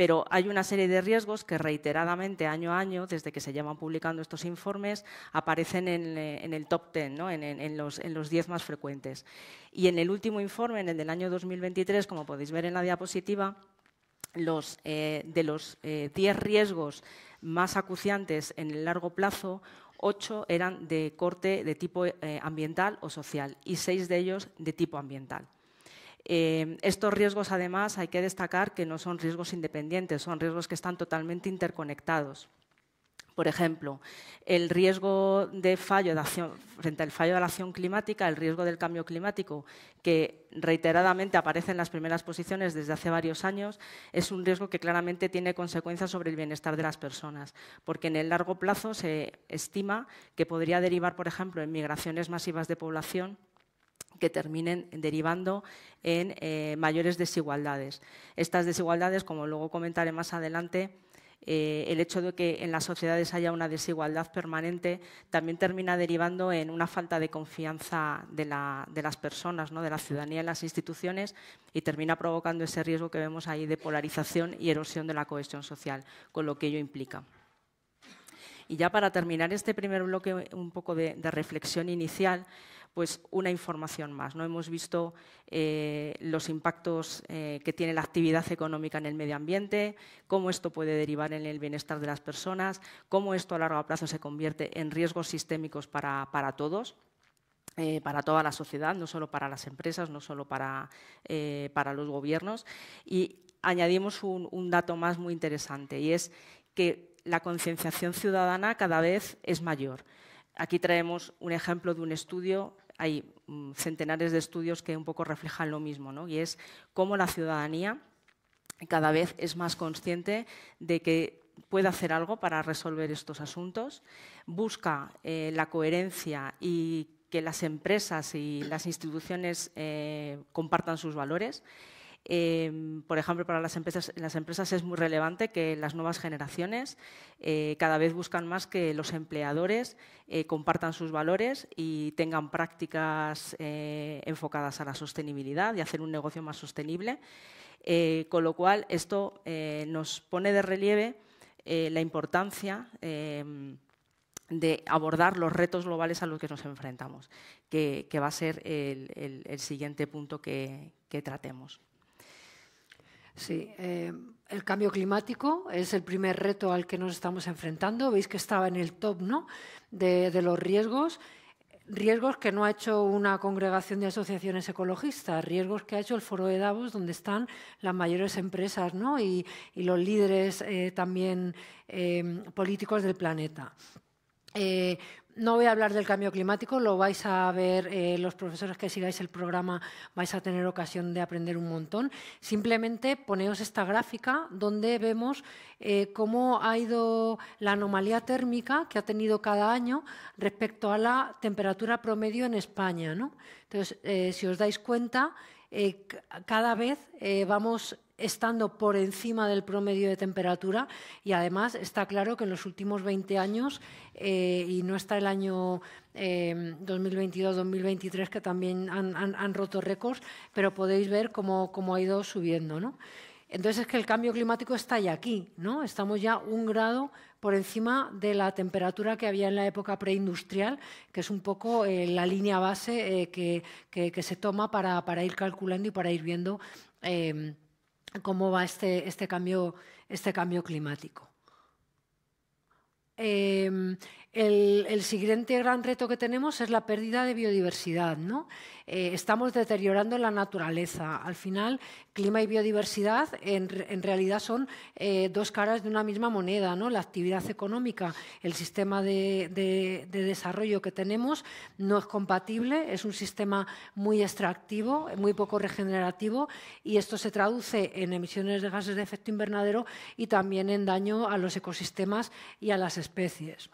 pero hay una serie de riesgos que reiteradamente, año a año, desde que se llevan publicando estos informes, aparecen en, eh, el top 10, en, los, diez 10 más frecuentes. Y en el último informe, en el del año 2023, como podéis ver en la diapositiva, eh, de los 10 eh, riesgos más acuciantes en el largo plazo, ocho eran de corte de tipo ambiental o social y seis de ellos de tipo ambiental. Eh, estos riesgos, además, hay que destacar que no son riesgos independientes, son riesgos que están totalmente interconectados. Por ejemplo, el riesgo de fallo de acción, frente al fallo de la acción climática, el riesgo del cambio climático, que reiteradamente aparece en las primeras posiciones desde hace varios años, es un riesgo que claramente tiene consecuencias sobre el bienestar de las personas, porque en el largo plazo se estima que podría derivar, por ejemplo, en migraciones masivas de población que terminen derivando en eh, mayores desigualdades. Estas desigualdades, como luego comentaré más adelante, eh, el hecho de que en las sociedades haya una desigualdad permanente también termina derivando en una falta de confianza de, las personas, ¿no? de la ciudadanía en las instituciones y termina provocando ese riesgo que vemos ahí de polarización y erosión de la cohesión social, con lo que ello implica. Y ya para terminar este primer bloque, un poco de, reflexión inicial, pues una información más. ¿no? Hemos visto eh, los impactos eh, que tiene la actividad económica en el medio ambiente, cómo esto puede derivar en el bienestar de las personas, cómo esto a largo plazo se convierte en riesgos sistémicos para, todos. Eh, para toda la sociedad, no solo para las empresas, no solo para, para los gobiernos. Y añadimos un dato más muy interesante, y es que la concienciación ciudadana cada vez es mayor. Aquí traemos un ejemplo de un estudio, hay mm, centenares de estudios que un poco reflejan lo mismo, ¿no? y es cómo la ciudadanía cada vez es más consciente de que puede hacer algo para resolver estos asuntos, busca eh, la coherencia y que las empresas y las instituciones eh, compartan sus valores Em, por ejemplo, para las empresas, es muy relevante que las nuevas generaciones eh, cada vez buscan más que los empleadores eh, compartan sus valores y tengan prácticas eh, enfocadas a la sostenibilidad y hacer un negocio más sostenible. con lo cual, esto nos pone de relieve la importancia em, de abordar los retos globales a los que nos enfrentamos, que, va a ser el, siguiente punto que tratemos. Sí, eh, el cambio climático es el primer reto al que nos estamos enfrentando. Veis que estaba en el top ¿no? de, los riesgos riesgos que no ha hecho una congregación de asociaciones ecologistas, riesgos que ha hecho el foro de Davos, donde están las mayores empresas y, los líderes eh, también eh, políticos del planeta. Eh, no voy a hablar del cambio climático, lo vais a ver eh, los profesores que sigáis el programa, vais a tener ocasión de aprender un montón. Simplemente poneos esta gráfica donde vemos eh, cómo ha ido la anomalía térmica que ha tenido cada año respecto a la temperatura promedio en España. ¿no? Entonces, si os dais cuenta, cada vez vamos estando por encima del promedio de temperatura y además está claro que en los últimos 20 años, eh, y no está el año 2022-2023 eh, que también han, roto récords, pero podéis ver cómo, ha ido subiendo. Entonces es que el cambio climático está ya aquí, ¿no? Estamos ya un grado por encima de la temperatura que había en la época preindustrial, que es un poco eh, la línea base que, se toma para, ir calculando y para ir viendo cómo va este, este, cambio, este cambio climático. Em, el, siguiente gran reto que tenemos es la pérdida de biodiversidad. Eh, estamos deteriorando la naturaleza. Al final, clima y biodiversidad en, realidad son eh, dos caras de una misma moneda. La actividad económica, el sistema de, desarrollo que tenemos no es compatible, es un sistema muy extractivo, muy poco regenerativo y esto se traduce en emisiones de gases de efecto invernadero y también en daño a los ecosistemas y a las especies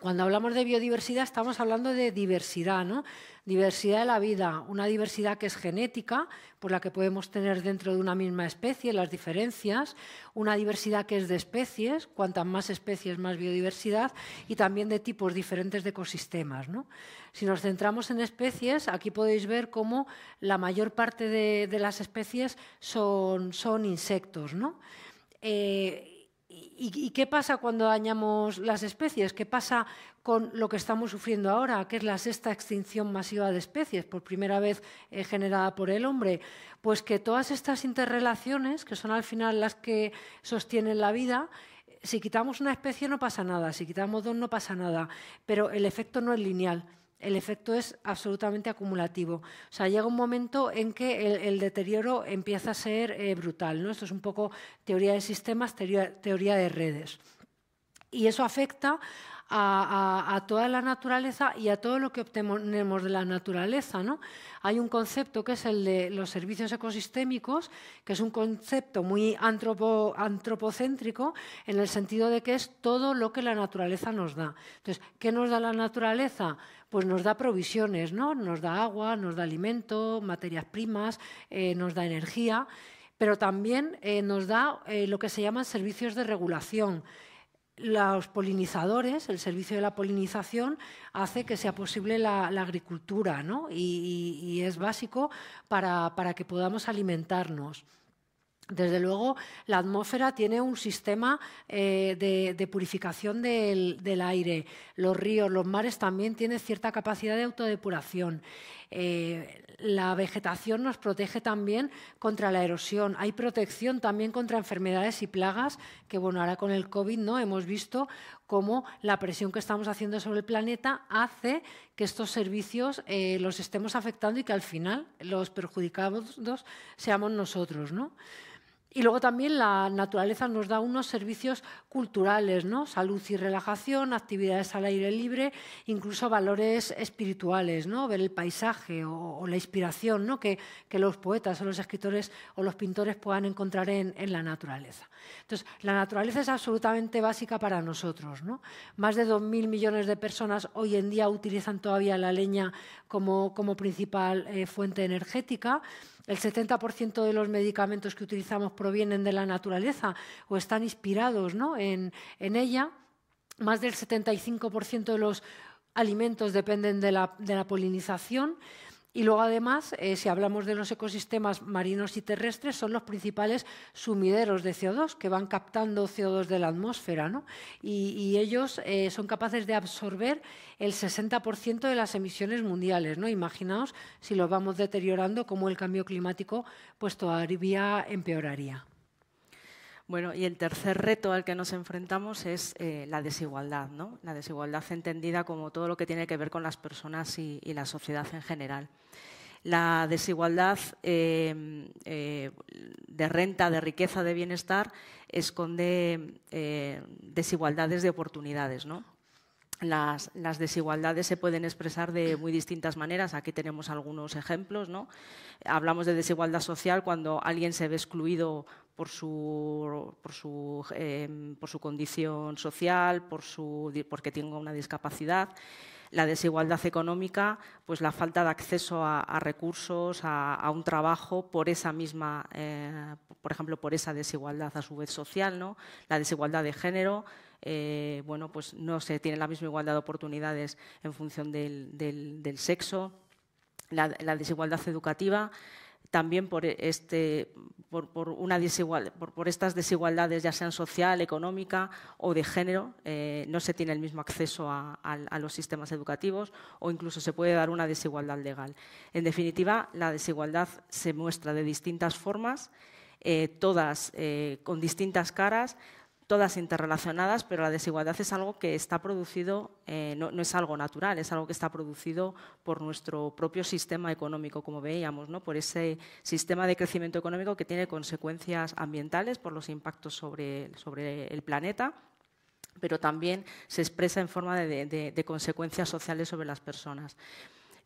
cuando hablamos de biodiversidad estamos hablando de diversidad, ¿no? Diversidad de la vida, una diversidad que es genética, por la que podemos tener dentro de una misma especie las diferencias, una diversidad que es de especies, cuantas más especies más biodiversidad, y también de tipos diferentes de ecosistemas, Si nos centramos en especies, aquí podéis ver cómo la mayor parte de, las especies son, son insectos, ¿no? Eh, ¿Y, qué pasa cuando dañamos las especies? ¿Qué pasa con lo que estamos sufriendo ahora, que es la sexta extinción masiva de especies, por primera vez eh, generada por el hombre? Pues que todas estas interrelaciones, que son al final las que sostienen la vida, si quitamos una especie no pasa nada, si quitamos dos no pasa nada, pero el efecto no es lineal el efecto es absolutamente acumulativo. O sea, llega un momento en que el, deterioro empieza a ser eh, brutal. Esto es un poco teoría de sistemas, teoría de redes. Y eso afecta a, toda la naturaleza y a todo lo que obtenemos de la naturaleza. ¿no? Hay un concepto que es el de los servicios ecosistémicos, que es un concepto muy antropocéntrico en el sentido de que es todo lo que la naturaleza nos da. Entonces, ¿qué nos da la naturaleza? Pues nos da provisiones, nos da agua, nos da alimento, materias primas, eh, nos da energía, pero también eh, nos da eh, lo que se llaman servicios de regulación los polinizadores, el servicio de la polinización, hace que sea posible la, agricultura ¿no? y, es básico para, que podamos alimentarnos. Desde luego, la atmósfera tiene un sistema eh, de, purificación del, aire. Los ríos, los mares también tienen cierta capacidad de autodepuración. Eh, la vegetación nos protege también contra la erosión. Hay protección también contra enfermedades y plagas, que bueno, ahora con el COVID ¿no? hemos visto cómo la presión que estamos haciendo sobre el planeta hace que estos servicios eh, los estemos afectando y que al final los perjudicados seamos nosotros. ¿no? Y luego también la naturaleza nos da unos servicios culturales, ¿no? Salud y relajación, actividades al aire libre, incluso valores espirituales, ¿no? Ver el paisaje o, la inspiración, Que, los poetas o los escritores o los pintores puedan encontrar en, la naturaleza. Entonces, la naturaleza es absolutamente básica para nosotros, Más de 2.000 millones de personas hoy en día utilizan todavía la leña como, principal eh, fuente energética. El 70% de los medicamentos que utilizamos provienen de la naturaleza o están inspirados ¿no? en, ella. Más del 75% de los alimentos dependen de la, polinización y luego, además, eh, si hablamos de los ecosistemas marinos y terrestres, son los principales sumideros de CO2 que van captando CO2 de la atmósfera. Y, ellos eh, son capaces de absorber el 60% de las emisiones mundiales. ¿no? Imaginaos si los vamos deteriorando, cómo el cambio climático pues, todavía empeoraría. Bueno, y el tercer reto al que nos enfrentamos es eh, la desigualdad, ¿no? La desigualdad entendida como todo lo que tiene que ver con las personas y, la sociedad en general. La desigualdad em, eh, de renta, de riqueza, de bienestar esconde eh, desigualdades de oportunidades, ¿no? Las, las, desigualdades se pueden expresar de muy distintas maneras. Aquí tenemos algunos ejemplos. ¿no? Hablamos de desigualdad social cuando alguien se ve excluido Em, por su, condición social, por su, porque tiene una discapacidad la desigualdad económica, pues la falta de acceso a, recursos, a, un trabajo por esa misma, eh, por ejemplo, por esa desigualdad a su vez social, ¿no? La desigualdad de género, eh, bueno, pues no se tiene la misma igualdad de oportunidades en función del, sexo, la desigualdad educativa, también este, por, estas desigualdades, ya sean social, económica o de género, eh, no se tiene el mismo acceso a, los sistemas educativos o incluso se puede dar una desigualdad legal. En definitiva, la desigualdad se muestra de distintas formas, eh, todas eh, con distintas caras, todas interrelacionadas, pero la desigualdad es algo que está producido, eh, no, es algo natural, es algo que está producido por nuestro propio sistema económico, como veíamos, ¿no? por ese sistema de crecimiento económico que tiene consecuencias ambientales por los impactos sobre, sobre el planeta pero también se expresa en forma de, consecuencias sociales sobre las personas.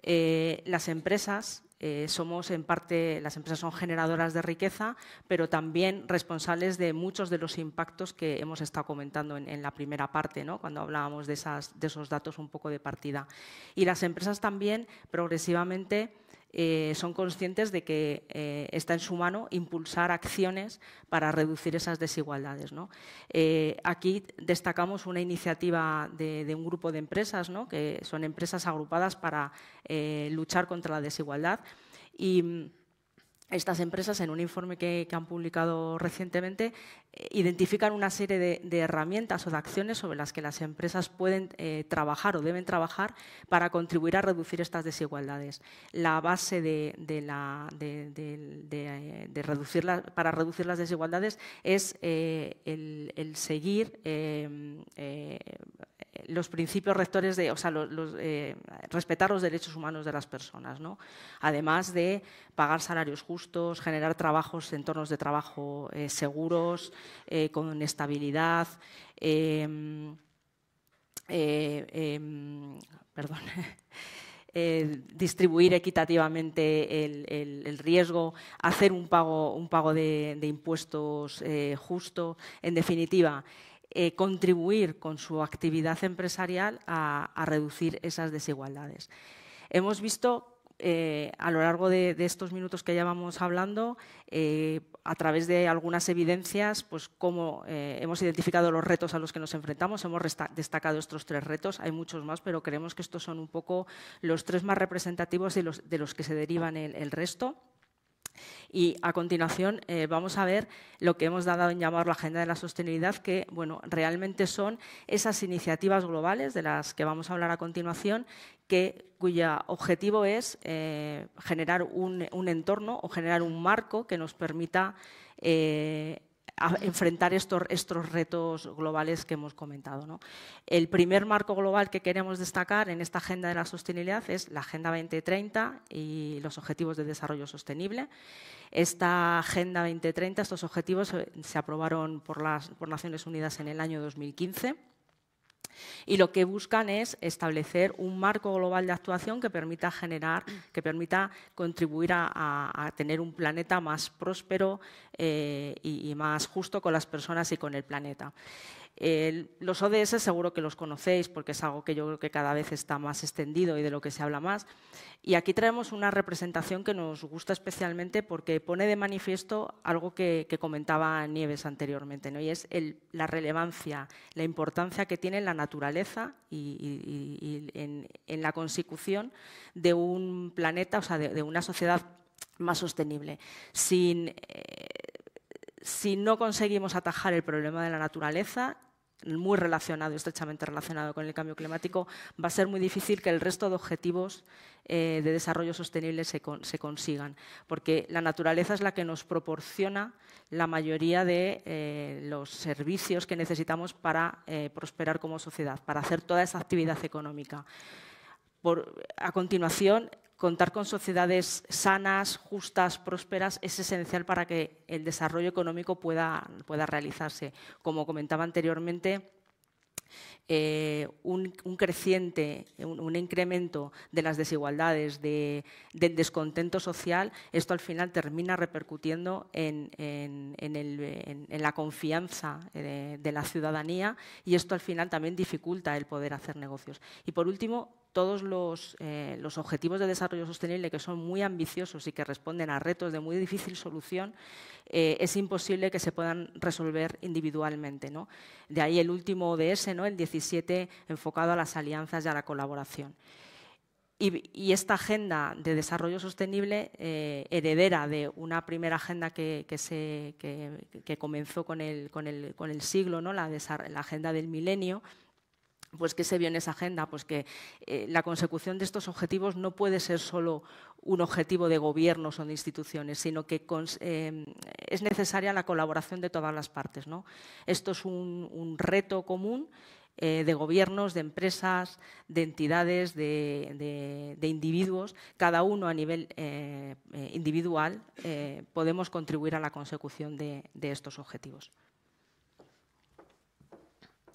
Eh, las empresas eh, somos en parte, las empresas son generadoras de riqueza, pero también responsables de muchos de los impactos que hemos estado comentando en, la primera parte, cuando hablábamos de, de esos datos un poco de partida. Y las empresas también progresivamente eh, son conscientes de que eh, está en su mano impulsar acciones para reducir esas desigualdades. Eh, aquí destacamos una iniciativa de, un grupo de empresas, que son empresas agrupadas para luchar contra la desigualdad estas empresas, en un informe que, han publicado recientemente, eh, identifican una serie de, herramientas o de acciones sobre las que las empresas pueden eh, trabajar o deben trabajar para contribuir a reducir estas desigualdades. La base de, eh, reducir para reducir las desigualdades es el, seguir los principios rectores de, o sea, eh, respetar los derechos humanos de las personas, ¿no? Además de pagar salarios justos, generar trabajos, entornos de trabajo eh, seguros, eh, con estabilidad, em, em, perdón. [laughs] distribuir equitativamente el, riesgo, hacer un pago, un pago de, impuestos justo. En definitiva, eh, contribuir con su actividad empresarial a, reducir esas desigualdades. Hemos visto eh, a lo largo de, estos minutos que ya vamos hablando, eh, a través de algunas evidencias, pues cómo hemos identificado los retos a los que nos enfrentamos, hemos destacado estos tres retos, hay muchos más, pero creemos que estos son un poco los tres más representativos de los, de los que se derivan el resto. Y a continuación eh, vamos a ver lo que hemos dado en llamar la Agenda de la Sostenibilidad, que bueno, realmente son esas iniciativas globales de las que vamos a hablar a continuación, cuyo objetivo es eh, generar un, entorno o generar un marco que nos permita eh, enfrentar estos, retos globales que hemos comentado. ¿no? El primer marco global que queremos destacar en esta agenda de la sostenibilidad es la Agenda 2030 y los Objetivos de Desarrollo Sostenible. Esta Agenda 2030, estos objetivos eh, se aprobaron por las por Naciones Unidas en el año 2015 y lo que buscan es establecer un marco global de actuación que permita generar, que permita contribuir a, tener un planeta más próspero eh, y, más justo con las personas y con el planeta los ODS seguro que los conocéis porque es algo que yo creo que cada vez está más extendido y de lo que se habla más. Y aquí traemos una representación que nos gusta especialmente porque pone de manifiesto algo que, comentaba Nieves anteriormente, ¿no? y es la relevancia, la importancia que tiene la naturaleza y, en, la consecución de un planeta, o sea, de, una sociedad más sostenible. Eh, si no conseguimos atajar el problema de la naturaleza, muy relacionado, estrechamente relacionado con el cambio climático, va a ser muy difícil que el resto de objetivos eh, de desarrollo sostenible se, consigan, porque la naturaleza es la que nos proporciona la mayoría de eh, los servicios que necesitamos para eh, prosperar como sociedad, para hacer toda esa actividad económica. a continuación, contar con sociedades sanas, justas, prósperas, es esencial para que el desarrollo económico pueda, pueda realizarse. Como comentaba anteriormente, eh, un, creciente, un, incremento de las desigualdades, del descontento social, esto al final termina repercutiendo en, la confianza de la ciudadanía y esto al final también dificulta el poder hacer negocios. Y por último, todos eh, los, objetivos de desarrollo sostenible, que son muy ambiciosos y que responden a retos de muy difícil solución, eh, es imposible que se puedan resolver individualmente. ¿no? De ahí el último ODS, ¿no? el 17, enfocado a las alianzas y a la colaboración. Y, esta agenda de desarrollo sostenible, eh, heredera de una primera agenda que, comenzó con el, siglo, ¿no? la agenda del milenio, pues que se vio en esa agenda, pues que eh, la consecución de estos objetivos no puede ser solo un objetivo de gobiernos o de instituciones, sino que em, es necesaria la colaboración de todas las partes. Esto es un, reto común eh, de gobiernos, de empresas, de entidades, de, individuos. Cada uno a nivel eh, individual podemos contribuir a la consecución de, de estos objetivos.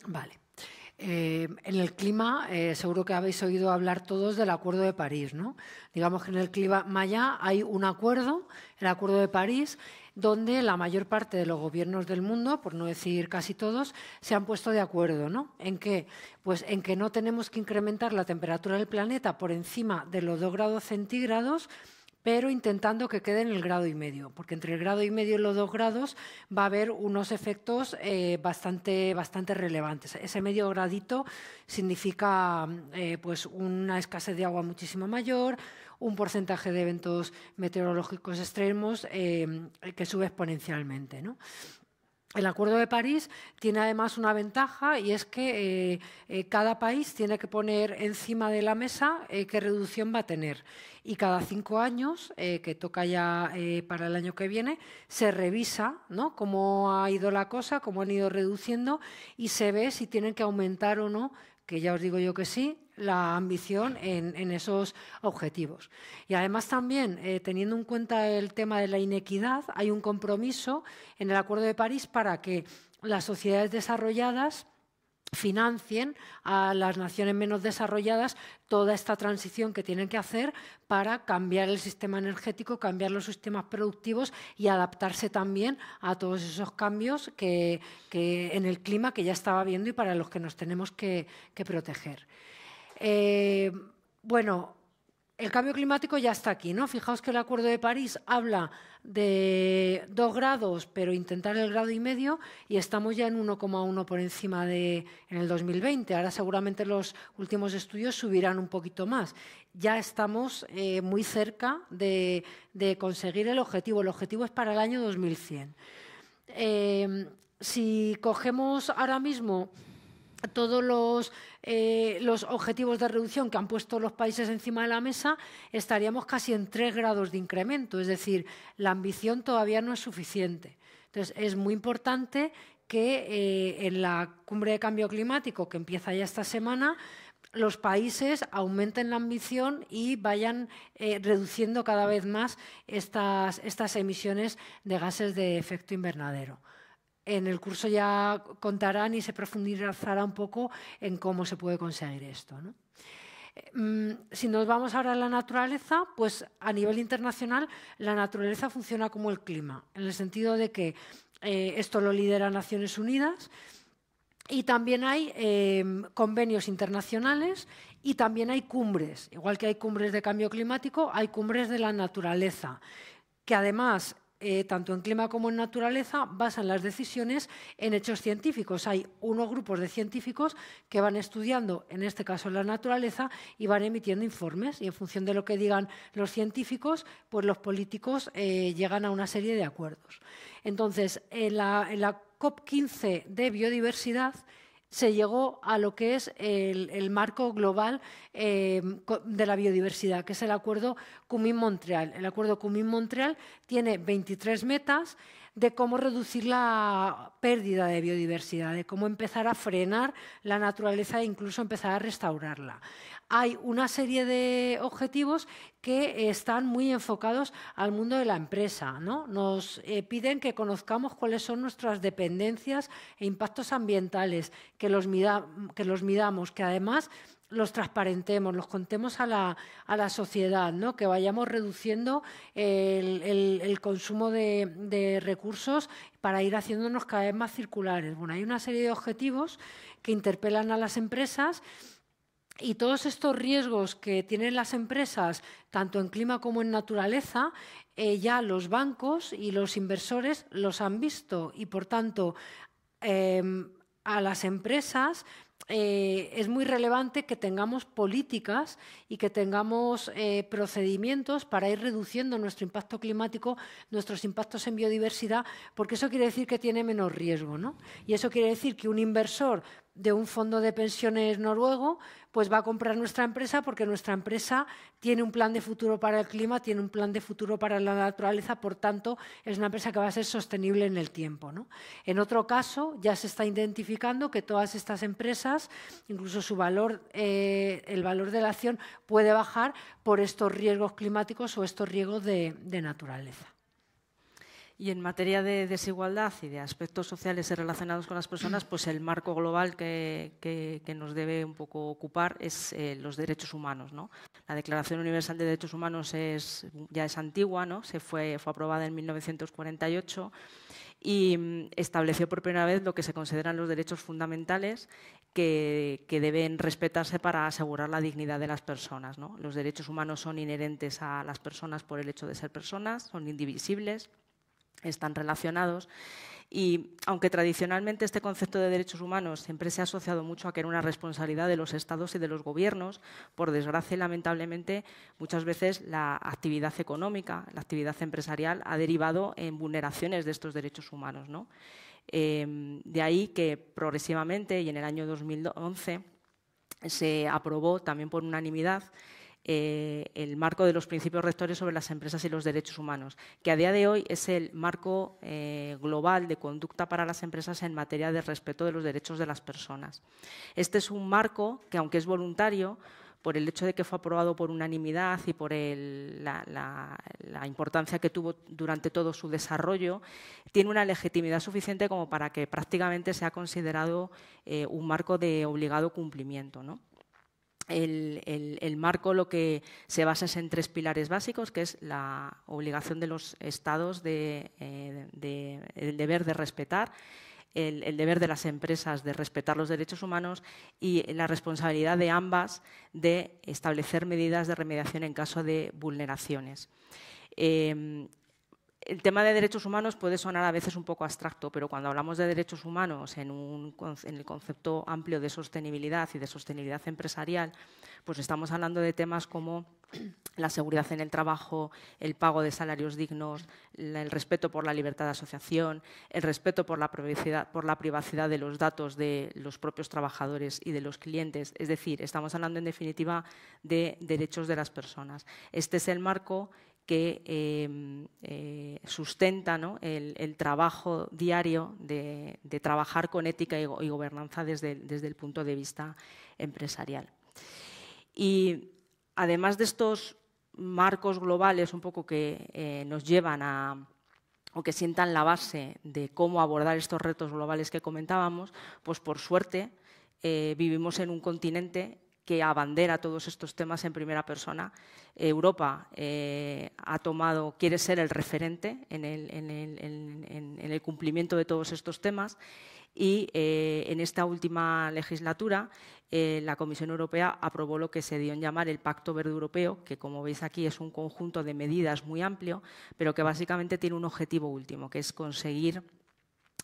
Vale. Eh, en el clima, eh, seguro que habéis oído hablar todos del Acuerdo de París, ¿no? Digamos que en el clima maya hay un acuerdo, el Acuerdo de París, donde la mayor parte de los gobiernos del mundo, por no decir casi todos, se han puesto de acuerdo, ¿no? ¿En Pues en que no tenemos que incrementar la temperatura del planeta por encima de los 2 grados centígrados pero intentando que quede en el grado y medio, porque entre el grado y medio y los dos grados va a haber unos efectos eh, bastante, bastante relevantes. Ese medio gradito significa eh, pues una escasez de agua muchísimo mayor, un porcentaje de eventos meteorológicos extremos eh, que sube exponencialmente. ¿no? El Acuerdo de París tiene además una ventaja y es que eh, eh, cada país tiene que poner encima de la mesa eh, qué reducción va a tener. Y cada cinco años, que toca ya para el año que viene, se revisa ¿no? cómo ha ido la cosa, cómo han ido reduciendo y se ve si tienen que aumentar o no que ya os digo yo que sí, la ambición en, esos objetivos. Y además también, eh, teniendo en cuenta el tema de la inequidad, hay un compromiso en el Acuerdo de París para que las sociedades desarrolladas financien a las naciones menos desarrolladas toda esta transición que tienen que hacer para cambiar el sistema energético, cambiar los sistemas productivos y adaptarse también a todos esos cambios que, en el clima que ya estaba viendo y para los que nos tenemos que proteger. Eh, bueno, el cambio climático ya está aquí, ¿no? Fijaos que el Acuerdo de París habla de dos grados, pero intentar el grado y medio, y estamos ya en 1,1 por encima de en el 2020. Ahora seguramente los últimos estudios subirán un poquito más. Ya estamos eh, muy cerca de, conseguir el objetivo. El objetivo es para el año 2100. Eh, si cogemos ahora mismo todos eh, los, objetivos de reducción que han puesto los países encima de la mesa, estaríamos casi en tres grados de incremento. Es decir, la ambición todavía no es suficiente. Entonces, es muy importante que eh, en la cumbre de cambio climático, que empieza ya esta semana, los países aumenten la ambición y vayan eh, reduciendo cada vez más estas emisiones de gases de efecto invernadero en el curso ya contarán y se profundizará un poco en cómo se puede conseguir esto. Mm, si nos vamos ahora a la naturaleza, pues a nivel internacional la naturaleza funciona como el clima, en el sentido de que eh, esto lo lidera Naciones Unidas y también hay em, convenios internacionales y también hay cumbres. Igual que hay cumbres de cambio climático, hay cumbres de la naturaleza, que además eh, tanto en clima como en naturaleza, basan las decisiones en hechos científicos. Hay unos grupos de científicos que van estudiando, en este caso la naturaleza, y van emitiendo informes. Y en función de lo que digan los científicos, pues los políticos eh, llegan a una serie de acuerdos. Entonces, la, en la COP15 de biodiversidad, se llegó a lo que es el, marco global eh, de la biodiversidad, que es el acuerdo Cumín-Montreal. El acuerdo Cumín-Montreal tiene 23 metas de cómo reducir la pérdida de biodiversidad, de cómo empezar a frenar la naturaleza e incluso empezar a restaurarla. Hay una serie de objetivos que están muy enfocados al mundo de la empresa. ¿no? Nos eh, piden que conozcamos cuáles son nuestras dependencias e impactos ambientales, que los, que los midamos, que además los transparentemos, los contemos a la, sociedad, ¿no? que vayamos reduciendo el, consumo de, recursos para ir haciéndonos cada vez más circulares. Bueno, hay una serie de objetivos que interpelan a las empresas. Y todos estos riesgos que tienen las empresas, tanto en clima como en naturaleza, eh, ya los bancos y los inversores los han visto y, por tanto, eh, a las empresas eh, es muy relevante que tengamos políticas y que tengamos eh, procedimientos para ir reduciendo nuestro impacto climático, nuestros impactos en biodiversidad, porque eso quiere decir que tiene menos riesgo. ¿no? Y eso quiere decir que un inversor de un fondo de pensiones noruego, pues va a comprar nuestra empresa porque nuestra empresa tiene un plan de futuro para el clima, tiene un plan de futuro para la naturaleza, por tanto, es una empresa que va a ser sostenible en el tiempo. En otro caso, ya se está identificando que todas estas empresas, incluso su valor, eh, el valor de la acción puede bajar por estos riesgos climáticos o estos riesgos de naturaleza. Y en materia de desigualdad y de aspectos sociales relacionados con las personas, pues el marco global que, nos debe un poco ocupar es eh, los derechos humanos. La Declaración Universal de Derechos Humanos es, ya es antigua, ¿no? se fue, fue aprobada en 1948 y mm, estableció por primera vez lo que se consideran los derechos fundamentales que, deben respetarse para asegurar la dignidad de las personas. Los derechos humanos son inherentes a las personas por el hecho de ser personas, son indivisibles están relacionados. Y aunque tradicionalmente este concepto de derechos humanos siempre se ha asociado mucho a que era una responsabilidad de los estados y de los gobiernos, por desgracia y lamentablemente muchas veces la actividad económica, la actividad empresarial ha derivado en vulneraciones de estos derechos humanos. Eh, de ahí que progresivamente y en el año 2011 se aprobó también por unanimidad eh, el marco de los principios rectores sobre las empresas y los derechos humanos, que a día de hoy es el marco eh, global de conducta para las empresas en materia de respeto de los derechos de las personas. Este es un marco que, aunque es voluntario, por el hecho de que fue aprobado por unanimidad y por la, importancia que tuvo durante todo su desarrollo, tiene una legitimidad suficiente como para que prácticamente sea considerado eh, un marco de obligado cumplimiento. ¿no? el, marco lo que se basa es en tres pilares básicos, que es la obligación de los estados de, eh, el deber de respetar, el, deber de las empresas de respetar los derechos humanos y la responsabilidad de ambas de establecer medidas de remediación en caso de vulneraciones. Em, el tema de derechos humanos puede sonar a veces un poco abstracto, pero cuando hablamos de derechos humanos en, el concepto amplio de sostenibilidad y de sostenibilidad empresarial, pues estamos hablando de temas como la seguridad en el trabajo, el pago de salarios dignos, el respeto por la libertad de asociación, el respeto por la privacidad, por la privacidad de los datos de los propios trabajadores y de los clientes. Es decir, estamos hablando en definitiva de derechos de las personas. Este es el marco que em, eh, sustenta el, trabajo diario de, trabajar con ética y, gobernanza desde, el punto de vista empresarial. Y además de estos marcos globales un poco que eh, nos llevan a o que sientan la base de cómo abordar estos retos globales que comentábamos, pues por suerte eh, vivimos en un continente que abandera todos estos temas en primera persona. Europa eh, ha tomado, quiere ser el referente en el, cumplimiento de todos estos temas y eh, en esta última legislatura eh, la Comisión Europea aprobó lo que se dio en llamar el Pacto Verde Europeo, que como veis aquí es un conjunto de medidas muy amplio, pero que básicamente tiene un objetivo último, que es conseguir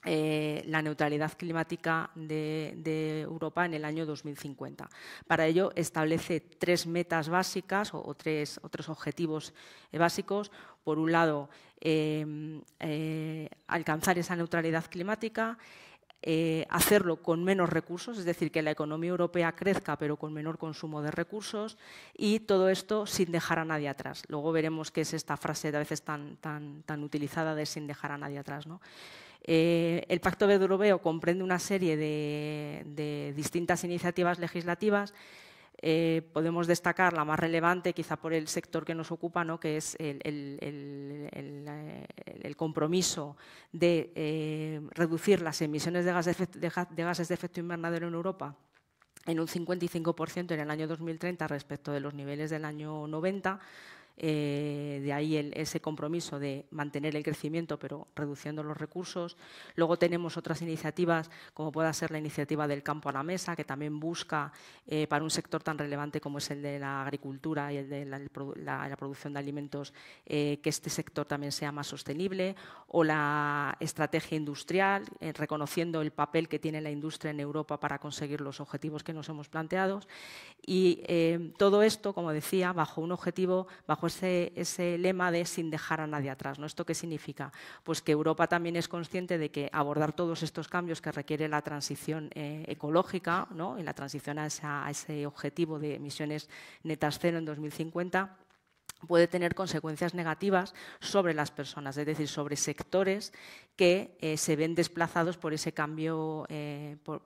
eh, la neutralidad climática de, Europa en el año 2050. Para ello, establece tres metas básicas o, tres, objetivos eh, básicos. Por un lado, em, eh, alcanzar esa neutralidad climática. hacerlo con menos recursos, es decir, que la economía europea crezca pero con menor consumo de recursos y todo esto sin dejar a nadie atrás. Luego veremos qué es esta frase de a veces tan, tan utilizada de sin dejar a nadie atrás. ¿no? Eh, el Pacto de Europeo comprende una serie de, distintas iniciativas legislativas. Eh, podemos destacar la más relevante, quizá por el sector que nos ocupa, ¿no? que es el, eh, compromiso de reducir las emisiones de gases de efecto invernadero en Europa en un 55% en el año 2030 respecto de los niveles del año 90 eh, de ahí ese compromiso de mantener el crecimiento pero reduciendo los recursos. Luego tenemos otras iniciativas como pueda ser la iniciativa del campo a la mesa, que también busca eh, para un sector tan relevante como es el de la agricultura y el de la, producción de alimentos, eh, que este sector también sea más sostenible, o la estrategia industrial, reconociendo el papel que tiene la industria en Europa para conseguir los objetivos que nos hemos planteado. Y todo esto, como decía, bajo un objetivo, bajo pues, eh, ese, lema de sin dejar a nadie atrás. ¿no? ¿Esto qué significa? Pues que Europa también es consciente de que abordar todos estos cambios que requiere la transición eh, ecológica ¿no? y la transición a ese objetivo de emisiones netas cero en 2050 puede tener consecuencias negativas sobre las personas, es decir, sobre sectores que eh, se ven desplazados por, ese cambio, eh, e,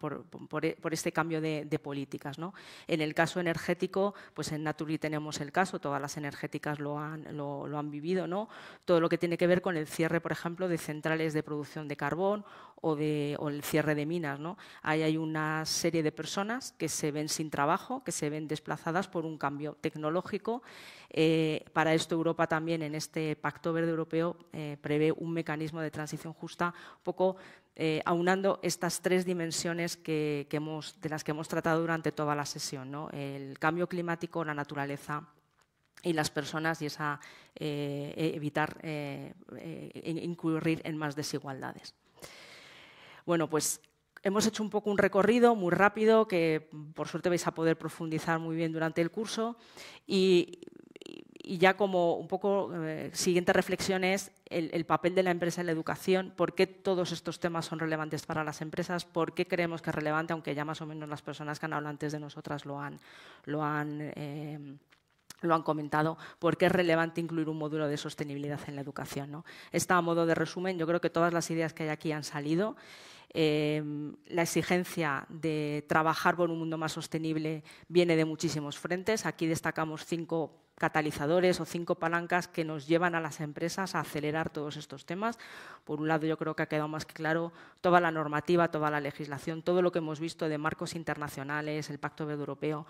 por, este cambio de, políticas. ¿no? En el caso energético, pues en Naturi tenemos el caso, todas las energéticas lo han, lo, han vivido, ¿no? todo lo que tiene que ver con el cierre, por ejemplo, de centrales de producción de carbón o, de, el cierre de minas. ¿no? Ahí hay una serie de personas que se ven sin trabajo, que se ven desplazadas por un cambio tecnológico. Eh, para esto Europa también en este Pacto Verde Europeo prevé un mecanismo de transición justa, un poco eh, aunando estas tres dimensiones que, hemos, de las que hemos tratado durante toda la sesión, el cambio climático, la naturaleza y las personas y esa, eh, evitar eh, incurrir en más desigualdades. Bueno, pues hemos hecho un poco un recorrido muy rápido que por suerte vais a poder profundizar muy bien durante el curso y y ya como un poco eh, siguiente reflexión es el, papel de la empresa en la educación, por qué todos estos temas son relevantes para las empresas, por qué creemos que es relevante, aunque ya más o menos las personas que han hablado antes de nosotras lo han, lo han, eh, lo han comentado, por qué es relevante incluir un módulo de sostenibilidad en la educación. ¿no? Está a modo de resumen, yo creo que todas las ideas que hay aquí han salido. Em, la exigencia de trabajar por un mundo más sostenible viene de muchísimos frentes. Aquí destacamos cinco catalizadores o cinco palancas que nos llevan a las empresas a acelerar todos estos temas. Por un lado, yo creo que ha quedado más que claro toda la normativa, toda la legislación, todo lo que hemos visto de marcos internacionales, el Pacto Verde Europeo,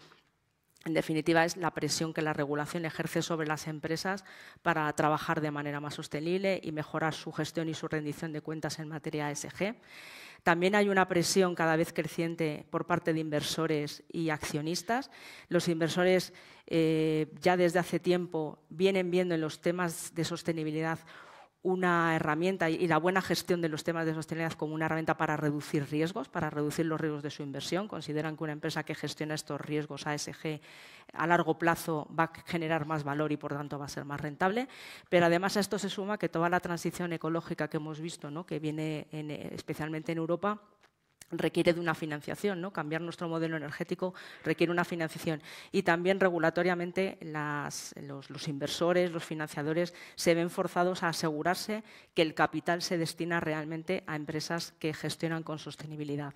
en definitiva, es la presión que la regulación ejerce sobre las empresas para trabajar de manera más sostenible y mejorar su gestión y su rendición de cuentas en materia ESG. También hay una presión cada vez creciente por parte de inversores y accionistas. Los inversores eh, ya desde hace tiempo vienen viendo en los temas de sostenibilidad una herramienta y la buena gestión de los temas de sostenibilidad como una herramienta para reducir riesgos, para reducir los riesgos de su inversión. Consideran que una empresa que gestiona estos riesgos ASG a largo plazo va a generar más valor y por tanto va a ser más rentable. Pero además a esto se suma que toda la transición ecológica que hemos visto, ¿no? que viene especialmente en Europa, requiere de una financiación, ¿no? Cambiar nuestro modelo energético requiere una financiación. Y también regulatoriamente los, inversores, los financiadores se ven forzados a asegurarse que el capital se destina realmente a empresas que gestionan con sostenibilidad.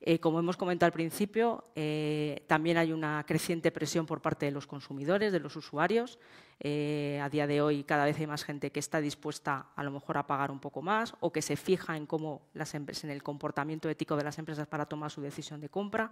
Eh, como hemos comentado al principio, eh, también hay una creciente presión por parte de los consumidores, de los usuarios. Eh, a día de hoy cada vez hay más gente que está dispuesta a lo mejor a pagar un poco más o que se fija en cómo en el comportamiento ético de las empresas para tomar su decisión de compra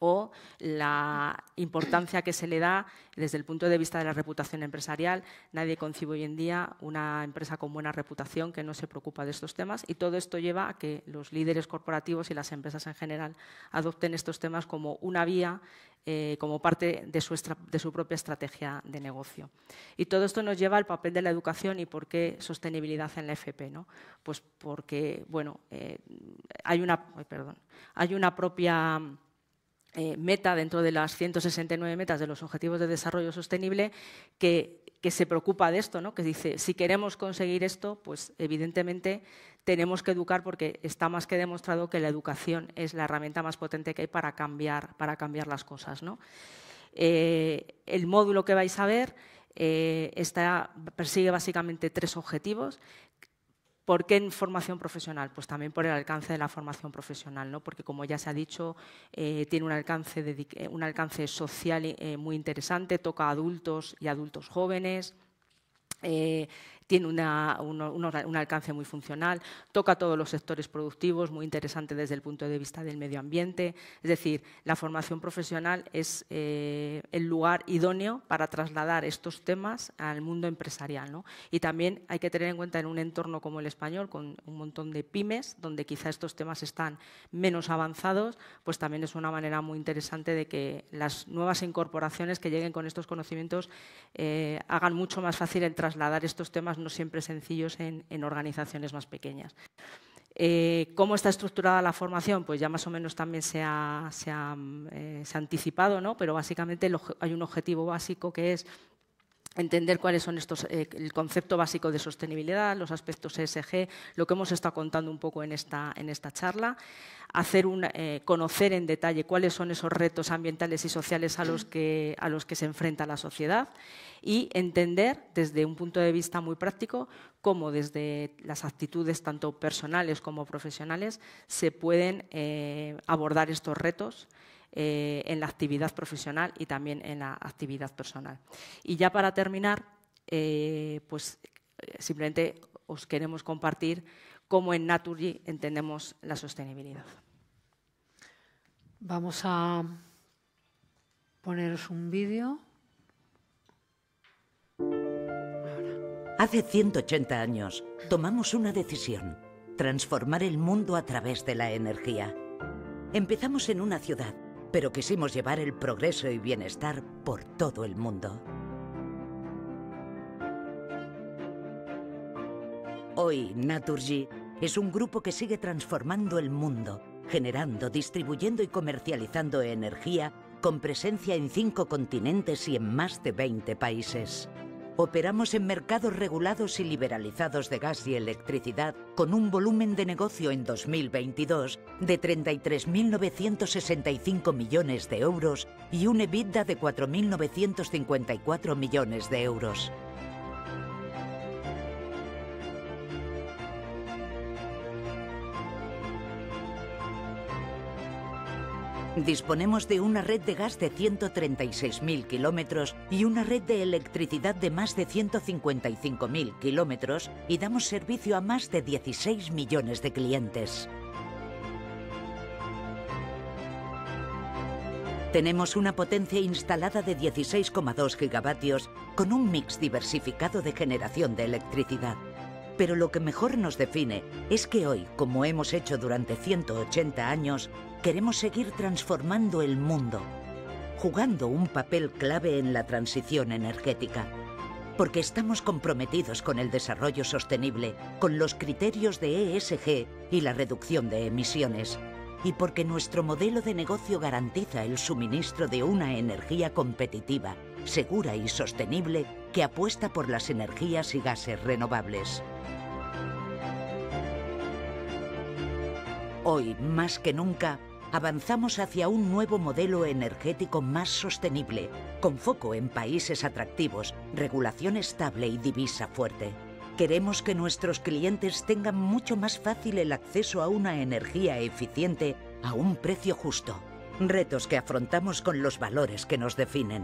o la importancia que se le da desde el punto de vista de la reputación empresarial. Nadie concibe hoy en día una empresa con buena reputación que no se preocupa de estos temas y todo esto lleva a que los líderes corporativos y las empresas en general adopten estos temas como una vía, eh, como parte de su, propia estrategia de negocio. Y todo esto nos lleva al papel de la educación y por qué sostenibilidad en la FP. ¿no? Pues porque bueno, eh, hay, una, perdón, hay una propia eh, meta dentro de las 169 metas de los Objetivos de Desarrollo Sostenible que, se preocupa de esto, ¿no? que dice, si queremos conseguir esto, pues evidentemente tenemos que educar porque está más que demostrado que la educación es la herramienta más potente que hay para cambiar, para cambiar las cosas. Eh, el módulo que vais a ver eh, persigue básicamente tres objetivos. ¿Por qué en formación profesional? Pues también por el alcance de la formación profesional, porque como ya se ha dicho, eh, tiene un alcance, eh, social eh, muy interesante, toca a adultos y adultos jóvenes tiene un, alcance muy funcional, toca a todos los sectores productivos, muy interesante desde el punto de vista del medio ambiente. Es decir, la formación profesional es eh, el lugar idóneo para trasladar estos temas al mundo empresarial. Y también hay que tener en cuenta en un entorno como el español, con un montón de pymes, donde quizá estos temas están menos avanzados, pues también es una manera muy interesante de que las nuevas incorporaciones que lleguen con estos conocimientos eh, hagan mucho más fácil el trasladar estos temas no siempre sencillos en, organizaciones más pequeñas. Eh, ¿Cómo está estructurada la formación? Pues ya más o menos también se ha, se eh, anticipado, ¿no? pero básicamente hay un objetivo básico que es entender cuáles son estos, eh, el concepto básico de sostenibilidad, los aspectos ESG, lo que hemos estado contando un poco en esta, en esta charla, hacer un, eh, conocer en detalle cuáles son esos retos ambientales y sociales a los, que, a los que se enfrenta la sociedad y entender desde un punto de vista muy práctico cómo desde las actitudes tanto personales como profesionales se pueden eh, abordar estos retos eh, en la actividad profesional y también en la actividad personal. Y ya para terminar, eh, pues eh, simplemente os queremos compartir cómo en Naturgy entendemos la sostenibilidad. Vamos a poneros un vídeo. Hace 180 años tomamos una decisión, transformar el mundo a través de la energía. Empezamos en una ciudad pero quisimos llevar el progreso y bienestar por todo el mundo. Hoy, Naturgy es un grupo que sigue transformando el mundo, generando, distribuyendo y comercializando energía con presencia en cinco continentes y en más de 20 países. Operamos en mercados regulados y liberalizados de gas y electricidad con un volumen de negocio en 2022 de 33.965 millones de euros y un EBITDA de 4.954 millones de euros. Disponemos de una red de gas de 136.000 kilómetros y una red de electricidad de más de 155.000 kilómetros y damos servicio a más de 16 millones de clientes. Tenemos una potencia instalada de 16,2 gigavatios con un mix diversificado de generación de electricidad. Pero lo que mejor nos define es que hoy, como hemos hecho durante 180 años, queremos seguir transformando el mundo, jugando un papel clave en la transición energética, porque estamos comprometidos con el desarrollo sostenible, con los criterios de ESG y la reducción de emisiones, y porque nuestro modelo de negocio garantiza el suministro de una energía competitiva, segura y sostenible que apuesta por las energías y gases renovables. Hoy, más que nunca, avanzamos hacia un nuevo modelo energético más sostenible, con foco en países atractivos, regulación estable y divisa fuerte. Queremos que nuestros clientes tengan mucho más fácil el acceso a una energía eficiente a un precio justo. Retos que afrontamos con los valores que nos definen.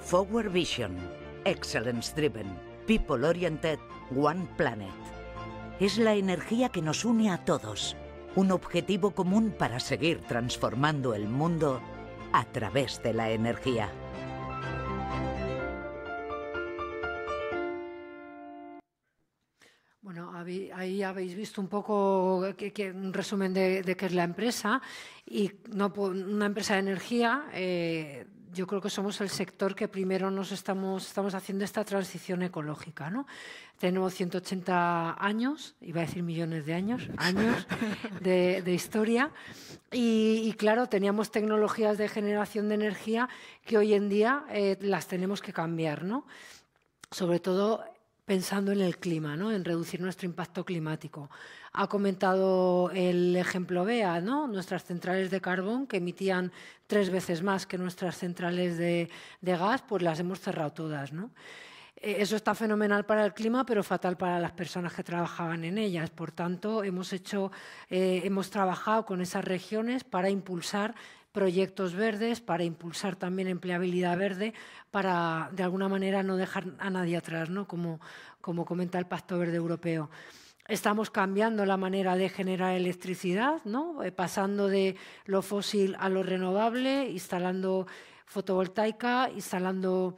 Forward Vision, Excellence Driven, People Oriented, One Planet. Es la energía que nos une a todos un objetivo común para seguir transformando el mundo a través de la energía. Bueno, ahí habéis visto un poco un resumen de, qué es la empresa. Y una empresa de energía, eh, yo creo que somos el sector que primero nos estamos, estamos haciendo esta transición ecológica. ¿no? Tenemos 180 años, iba a decir millones de años, [laughs] años de, historia. Y, claro, teníamos tecnologías de generación de energía que hoy en día eh, las tenemos que cambiar, ¿no? Sobre todo pensando en el clima, ¿no? en reducir nuestro impacto climático. Ha comentado el ejemplo BEA, ¿no? nuestras centrales de carbón que emitían tres veces más que nuestras centrales de, de gas, pues las hemos cerrado todas. ¿no? Eh, eso está fenomenal para el clima, pero fatal para las personas que trabajaban en ellas. Por tanto, eh, hemos, trabajado con esas regiones para impulsar proyectos verdes, para impulsar también empleabilidad verde, para de alguna manera no dejar a nadie atrás, como, comenta el Pacto Verde Europeo. Estamos cambiando la manera de generar electricidad, ¿no? Eh, pasando de lo fósil a lo renovable, instalando fotovoltaica, instalando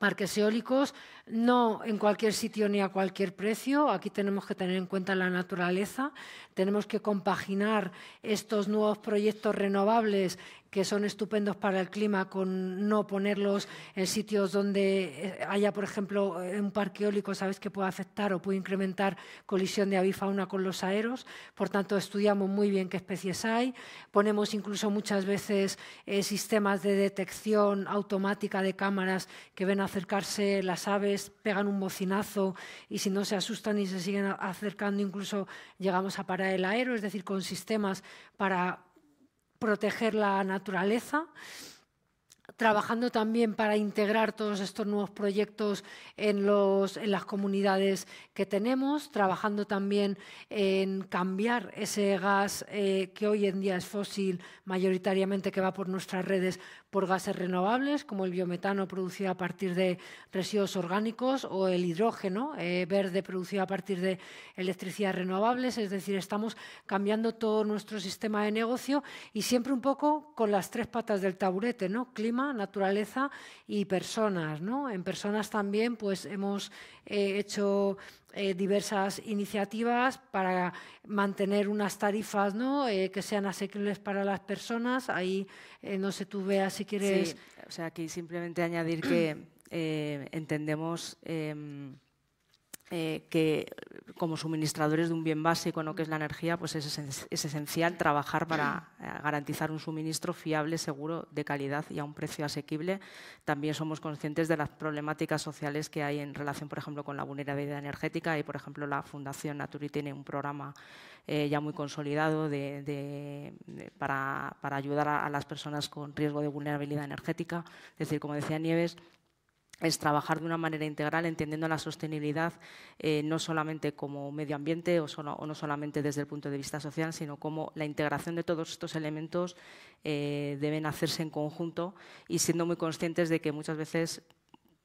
parques eólicos, no en cualquier sitio ni a cualquier precio. Aquí tenemos que tener en cuenta la naturaleza, tenemos que compaginar estos nuevos proyectos renovables que son estupendos para el clima, con no ponerlos en sitios donde eh, haya, por ejemplo, eh, un parque eólico, sabes que puede afectar o puede incrementar colisión de avifauna con los aeros. Por tanto, estudiamos muy bien qué especies hay. Ponemos incluso muchas veces eh, sistemas de detección automática de cámaras que ven acercarse las aves, pegan un bocinazo y si no se asustan y se siguen acercando, incluso llegamos a parar el aero, es decir, con sistemas para proteger la naturaleza, trabajando también para integrar todos estos nuevos proyectos en, las comunidades que tenemos, trabajando también en cambiar ese gas eh, que hoy en día es fósil mayoritariamente que va por nuestras redes por gases renovables, como el biometano producido a partir de residuos orgánicos o el hidrógeno eh, verde producido a partir de electricidad renovables. Es decir, estamos cambiando todo nuestro sistema de negocio y siempre un poco con las tres patas del taburete, ¿no? Clima, naturaleza y personas, En personas también, pues hemos eh, hecho eh, diversas iniciativas para mantener unas tarifas ¿no? Eh, que sean asequibles para las personas. Ahí eh, no sé tú, veas si quieres. o sea, aquí simplemente añadir que entendemos em, eh, que como suministradores de un bien básico, ¿no? que es la energía, pues es, esencial trabajar para eh, garantizar un suministro fiable, seguro, de calidad y a un precio asequible. También somos conscientes de las problemáticas sociales que hay en relación, por ejemplo, con la vulnerabilidad energética y, por ejemplo, la Fundación Naturi tiene un programa eh, ya muy consolidado de, para, ayudar a las personas con riesgo de vulnerabilidad energética. Es decir, como decía Nieves, es trabajar de una manera integral, entendiendo la sostenibilidad eh, no solamente como medio ambiente o, no solamente desde el punto de vista social, sino como la integración de todos estos elementos eh, deben hacerse en conjunto y siendo muy conscientes de que muchas veces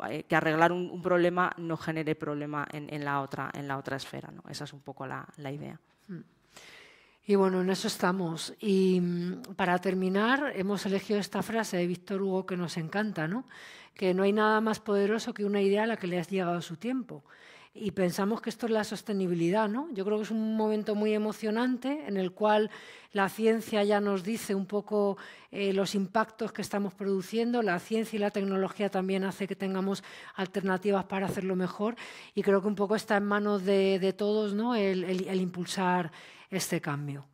eh, que arreglar un, problema no genere problema en, la, otra, en la otra esfera. Esa es un poco la, idea. Mm. Y bueno, en eso estamos. Y mm, para terminar, hemos elegido esta frase de Víctor Hugo que nos encanta, ¿no? Que no hay nada más poderoso que una idea a la que le has llegado su tiempo. Y pensamos que esto es la sostenibilidad, ¿no? Yo creo que es un momento muy emocionante en el cual la ciencia ya nos dice un poco eh, los impactos que estamos produciendo, la ciencia y la tecnología también hace que tengamos alternativas para hacerlo mejor y creo que un poco está en manos de, todos, ¿no? el impulsar este cambio.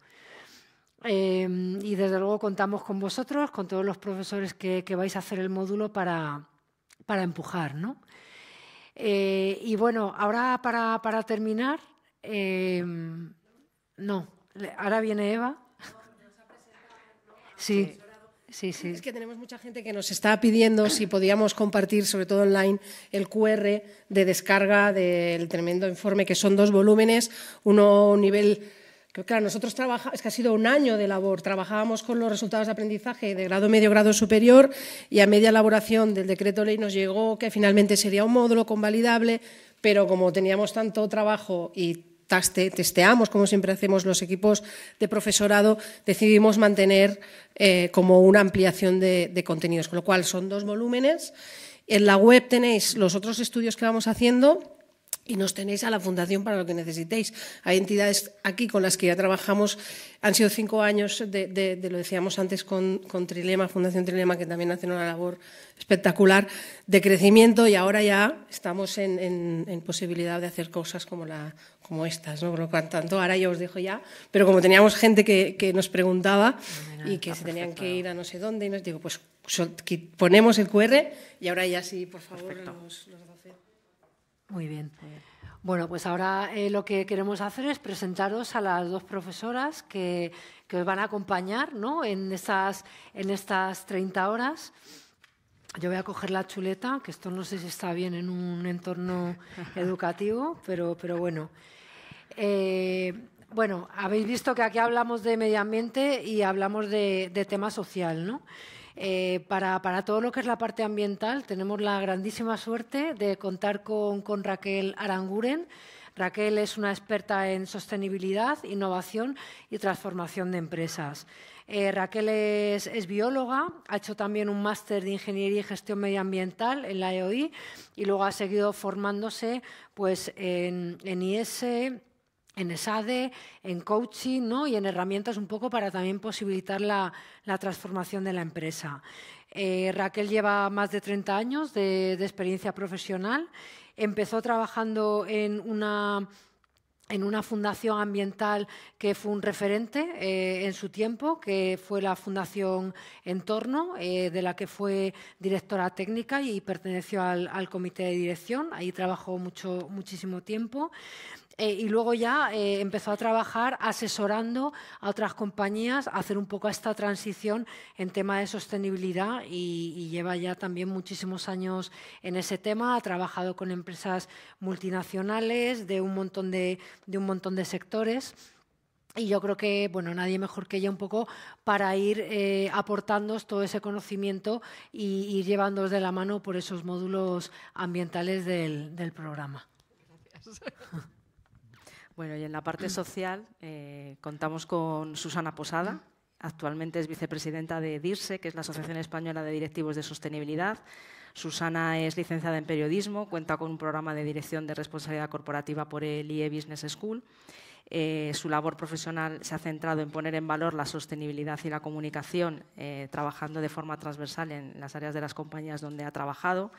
Em, y desde luego contamos con vosotros, con todos los profesores que, vais a hacer el módulo para, para empujar. Eh, y bueno, ahora para, terminar, em, no, ahora viene Eva. Sí. Sí, sí. Es que tenemos mucha gente que nos está pidiendo si podíamos compartir, sobre todo online, el QR de descarga del tremendo informe, que son dos volúmenes, uno nivel claro, nosotros trabajamos, es que ha sido un año de labor, trabajábamos con los resultados de aprendizaje de grado medio, grado superior y a media elaboración del decreto ley nos llegó que finalmente sería un módulo convalidable, pero como teníamos tanto trabajo y testeamos, como siempre hacemos los equipos de profesorado, decidimos mantener eh, como una ampliación de contenidos, con lo cual son dos volúmenes. En la web tenéis los otros estudios que vamos haciendo y nos tenéis a la Fundación para lo que necesitéis. Hay entidades aquí con las que ya trabajamos, han sido cinco años de, lo decíamos antes con, con, Trilema, Fundación Trilema, que también hacen una labor espectacular de crecimiento y ahora ya estamos en, posibilidad de hacer cosas como, la, como estas. ¿no? Por lo tanto, ahora ya os digo ya, pero como teníamos gente que, nos preguntaba y que se tenían que ir a no sé dónde, y nos digo, pues ponemos el QR y ahora ya sí, por favor, los, muy bien. Bueno, pues ahora eh, lo que queremos hacer es presentaros a las dos profesoras que, os van a acompañar ¿no? en, estas, en estas 30 horas. Yo voy a coger la chuleta, que esto no sé si está bien en un entorno [laughs] educativo, pero, pero bueno. Eh, bueno, habéis visto que aquí hablamos de medio ambiente y hablamos de, de tema social, ¿no? Eh, para, todo lo que es la parte ambiental, tenemos la grandísima suerte de contar con, Raquel Aranguren. Raquel es una experta en sostenibilidad, innovación y transformación de empresas. Eh, Raquel es, bióloga, ha hecho también un máster de Ingeniería y Gestión Medioambiental en la EOI y luego ha seguido formándose pues, en, en IS, en SADE, en coaching y en herramientas un poco para también posibilitar la, transformación de la empresa. Eh, Raquel lleva más de 30 años de, experiencia profesional. Empezó trabajando en una en una fundación ambiental que fue un referente eh, en su tiempo, que fue la Fundación Entorno, eh, de la que fue directora técnica y perteneció al, comité de dirección. Ahí trabajó mucho, muchísimo tiempo. Eh, y luego ya eh, empezó a trabajar asesorando a otras compañías a hacer un poco esta transición en tema de sostenibilidad y, lleva ya también muchísimos años en ese tema. Ha trabajado con empresas multinacionales de un montón de, de un montón de sectores. Y yo creo que, bueno, nadie mejor que ella un poco para ir eh, todo ese conocimiento y ir llevándoos de la mano por esos módulos ambientales del, del programa. Gracias. [laughs] Bueno, y en la parte social eh, contamos con Susana Posada. Actualmente es vicepresidenta de DIRSE, que es la Asociación Española de Directivos de Sostenibilidad. Susana es licenciada en periodismo, cuenta con un programa de dirección de responsabilidad corporativa por el IE Business School. Eh, su labor profesional se ha centrado en poner en valor la sostenibilidad y la comunicación, eh, trabajando de forma transversal en las áreas de las compañías donde ha trabajado.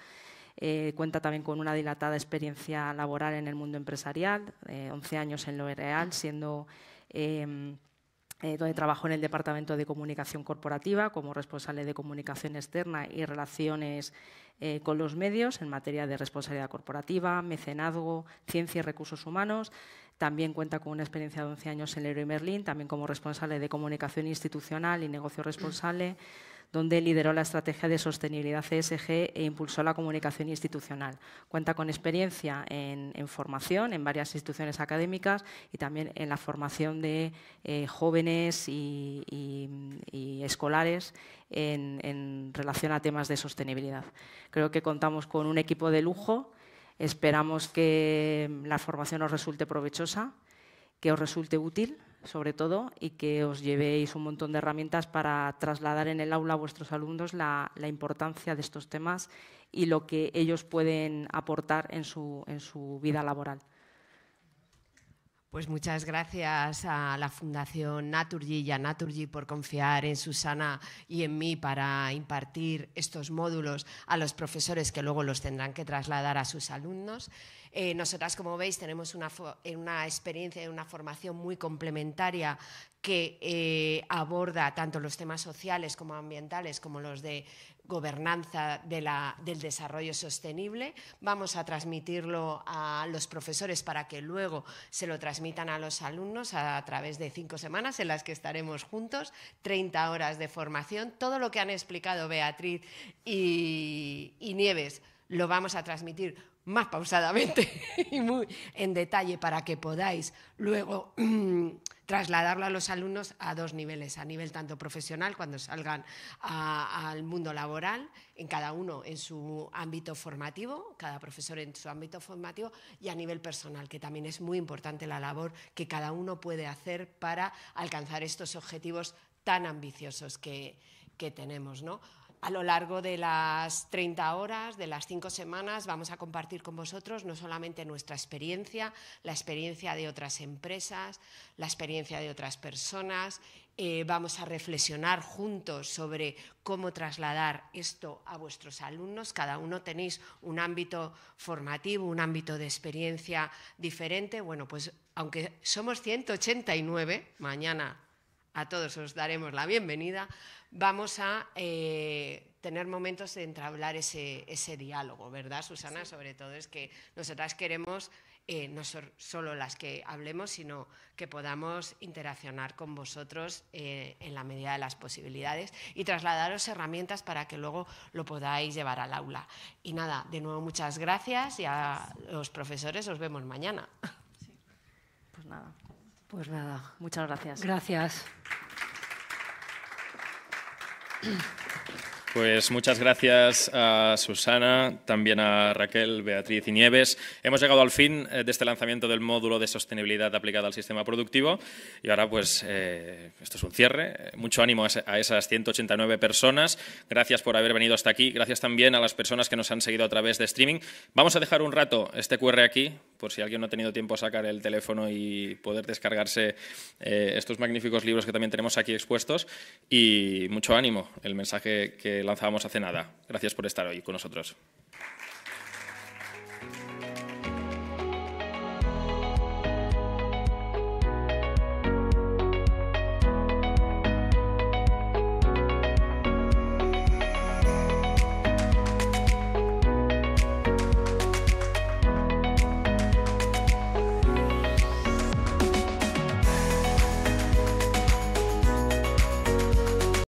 Eh, cuenta también con una dilatada experiencia laboral en el mundo empresarial, eh, 11 años en lo real siendo em, eh, donde trabajó en el Departamento de Comunicación Corporativa como responsable de comunicación externa y relaciones eh, con los medios en materia de responsabilidad corporativa, mecenazgo, ciencia y recursos humanos. También cuenta con una experiencia de 11 años en Leroy Merlin, también como responsable de comunicación institucional y negocio responsable donde lideró la estrategia de sostenibilidad CSG e, e impulsó la comunicación institucional. Cuenta con experiencia en, formación en varias instituciones académicas y también en la formación de eh, jóvenes y, escolares en, en relación a temas de sostenibilidad. Creo que contamos con un equipo de lujo. Esperamos que la formación os resulte provechosa, que os resulte útil sobre todo, y que os llevéis un montón de herramientas para trasladar en el aula a vuestros alumnos la, importancia de estos temas y lo que ellos pueden aportar en su, en su vida laboral. Pues muchas gracias a la Fundación Naturgy y a Naturgy por confiar en Susana y en mí para impartir estos módulos a los profesores que luego los tendrán que trasladar a sus alumnos. Eh, nosotras, como veis, tenemos eh, una, experiencia y una formación muy complementaria que eh, aborda tanto los temas sociales como ambientales como los de gobernanza de la, del desarrollo sostenible. Vamos a transmitirlo a los profesores para que luego se lo transmitan a los alumnos a, través de cinco semanas en las que estaremos juntos, 30 horas de formación. Todo lo que han explicado Beatriz y, y Nieves lo vamos a transmitir más pausadamente [laughs] y muy en detalle para que podáis luego [clears throat] trasladarlo a los alumnos a dos niveles, a nivel tanto profesional, cuando salgan al mundo laboral, en cada uno en su ámbito formativo, cada profesor en su ámbito formativo, y a nivel personal, que también es muy importante la labor que cada uno puede hacer para alcanzar estos objetivos tan ambiciosos que, que tenemos. ¿no? a lo largo de las 30 horas, de las 5 semanas, vamos a compartir con vosotros no solamente nuestra experiencia, la experiencia de otras empresas, la experiencia de otras personas. Eh, vamos a reflexionar juntos sobre cómo trasladar esto a vuestros alumnos. Cada uno tenéis un ámbito formativo, un ámbito de experiencia diferente. Bueno, pues aunque somos 189, mañana a todos os daremos la bienvenida, vamos a eh, tener momentos de entablar ese, diálogo, ¿verdad, Susana? Sobre todo es que nosotras queremos, eh, no solo las que hablemos, sino que podamos interaccionar con vosotros eh, en la medida de las posibilidades y trasladaros herramientas para que luego lo podáis llevar al aula. Y nada, de nuevo muchas gracias y a los profesores os vemos mañana. Pues nada. Pues nada. Muchas gracias. Gracias. Pues muchas gracias a Susana, también a Raquel, Beatriz y Nieves. Hemos llegado al fin eh, de este lanzamiento del módulo de sostenibilidad aplicado al sistema productivo y ahora pues eh, esto es un cierre. Mucho ánimo a esas 189 personas. Gracias por haber venido hasta aquí. Gracias también a las personas que nos han seguido a través de streaming. Vamos a dejar un rato este QR aquí por si alguien no ha tenido tiempo de sacar el teléfono y poder descargarse eh, estos magníficos libros que también tenemos aquí expuestos. Y mucho ánimo, el mensaje que lanzábamos hace nada. Gracias por estar hoy con nosotros.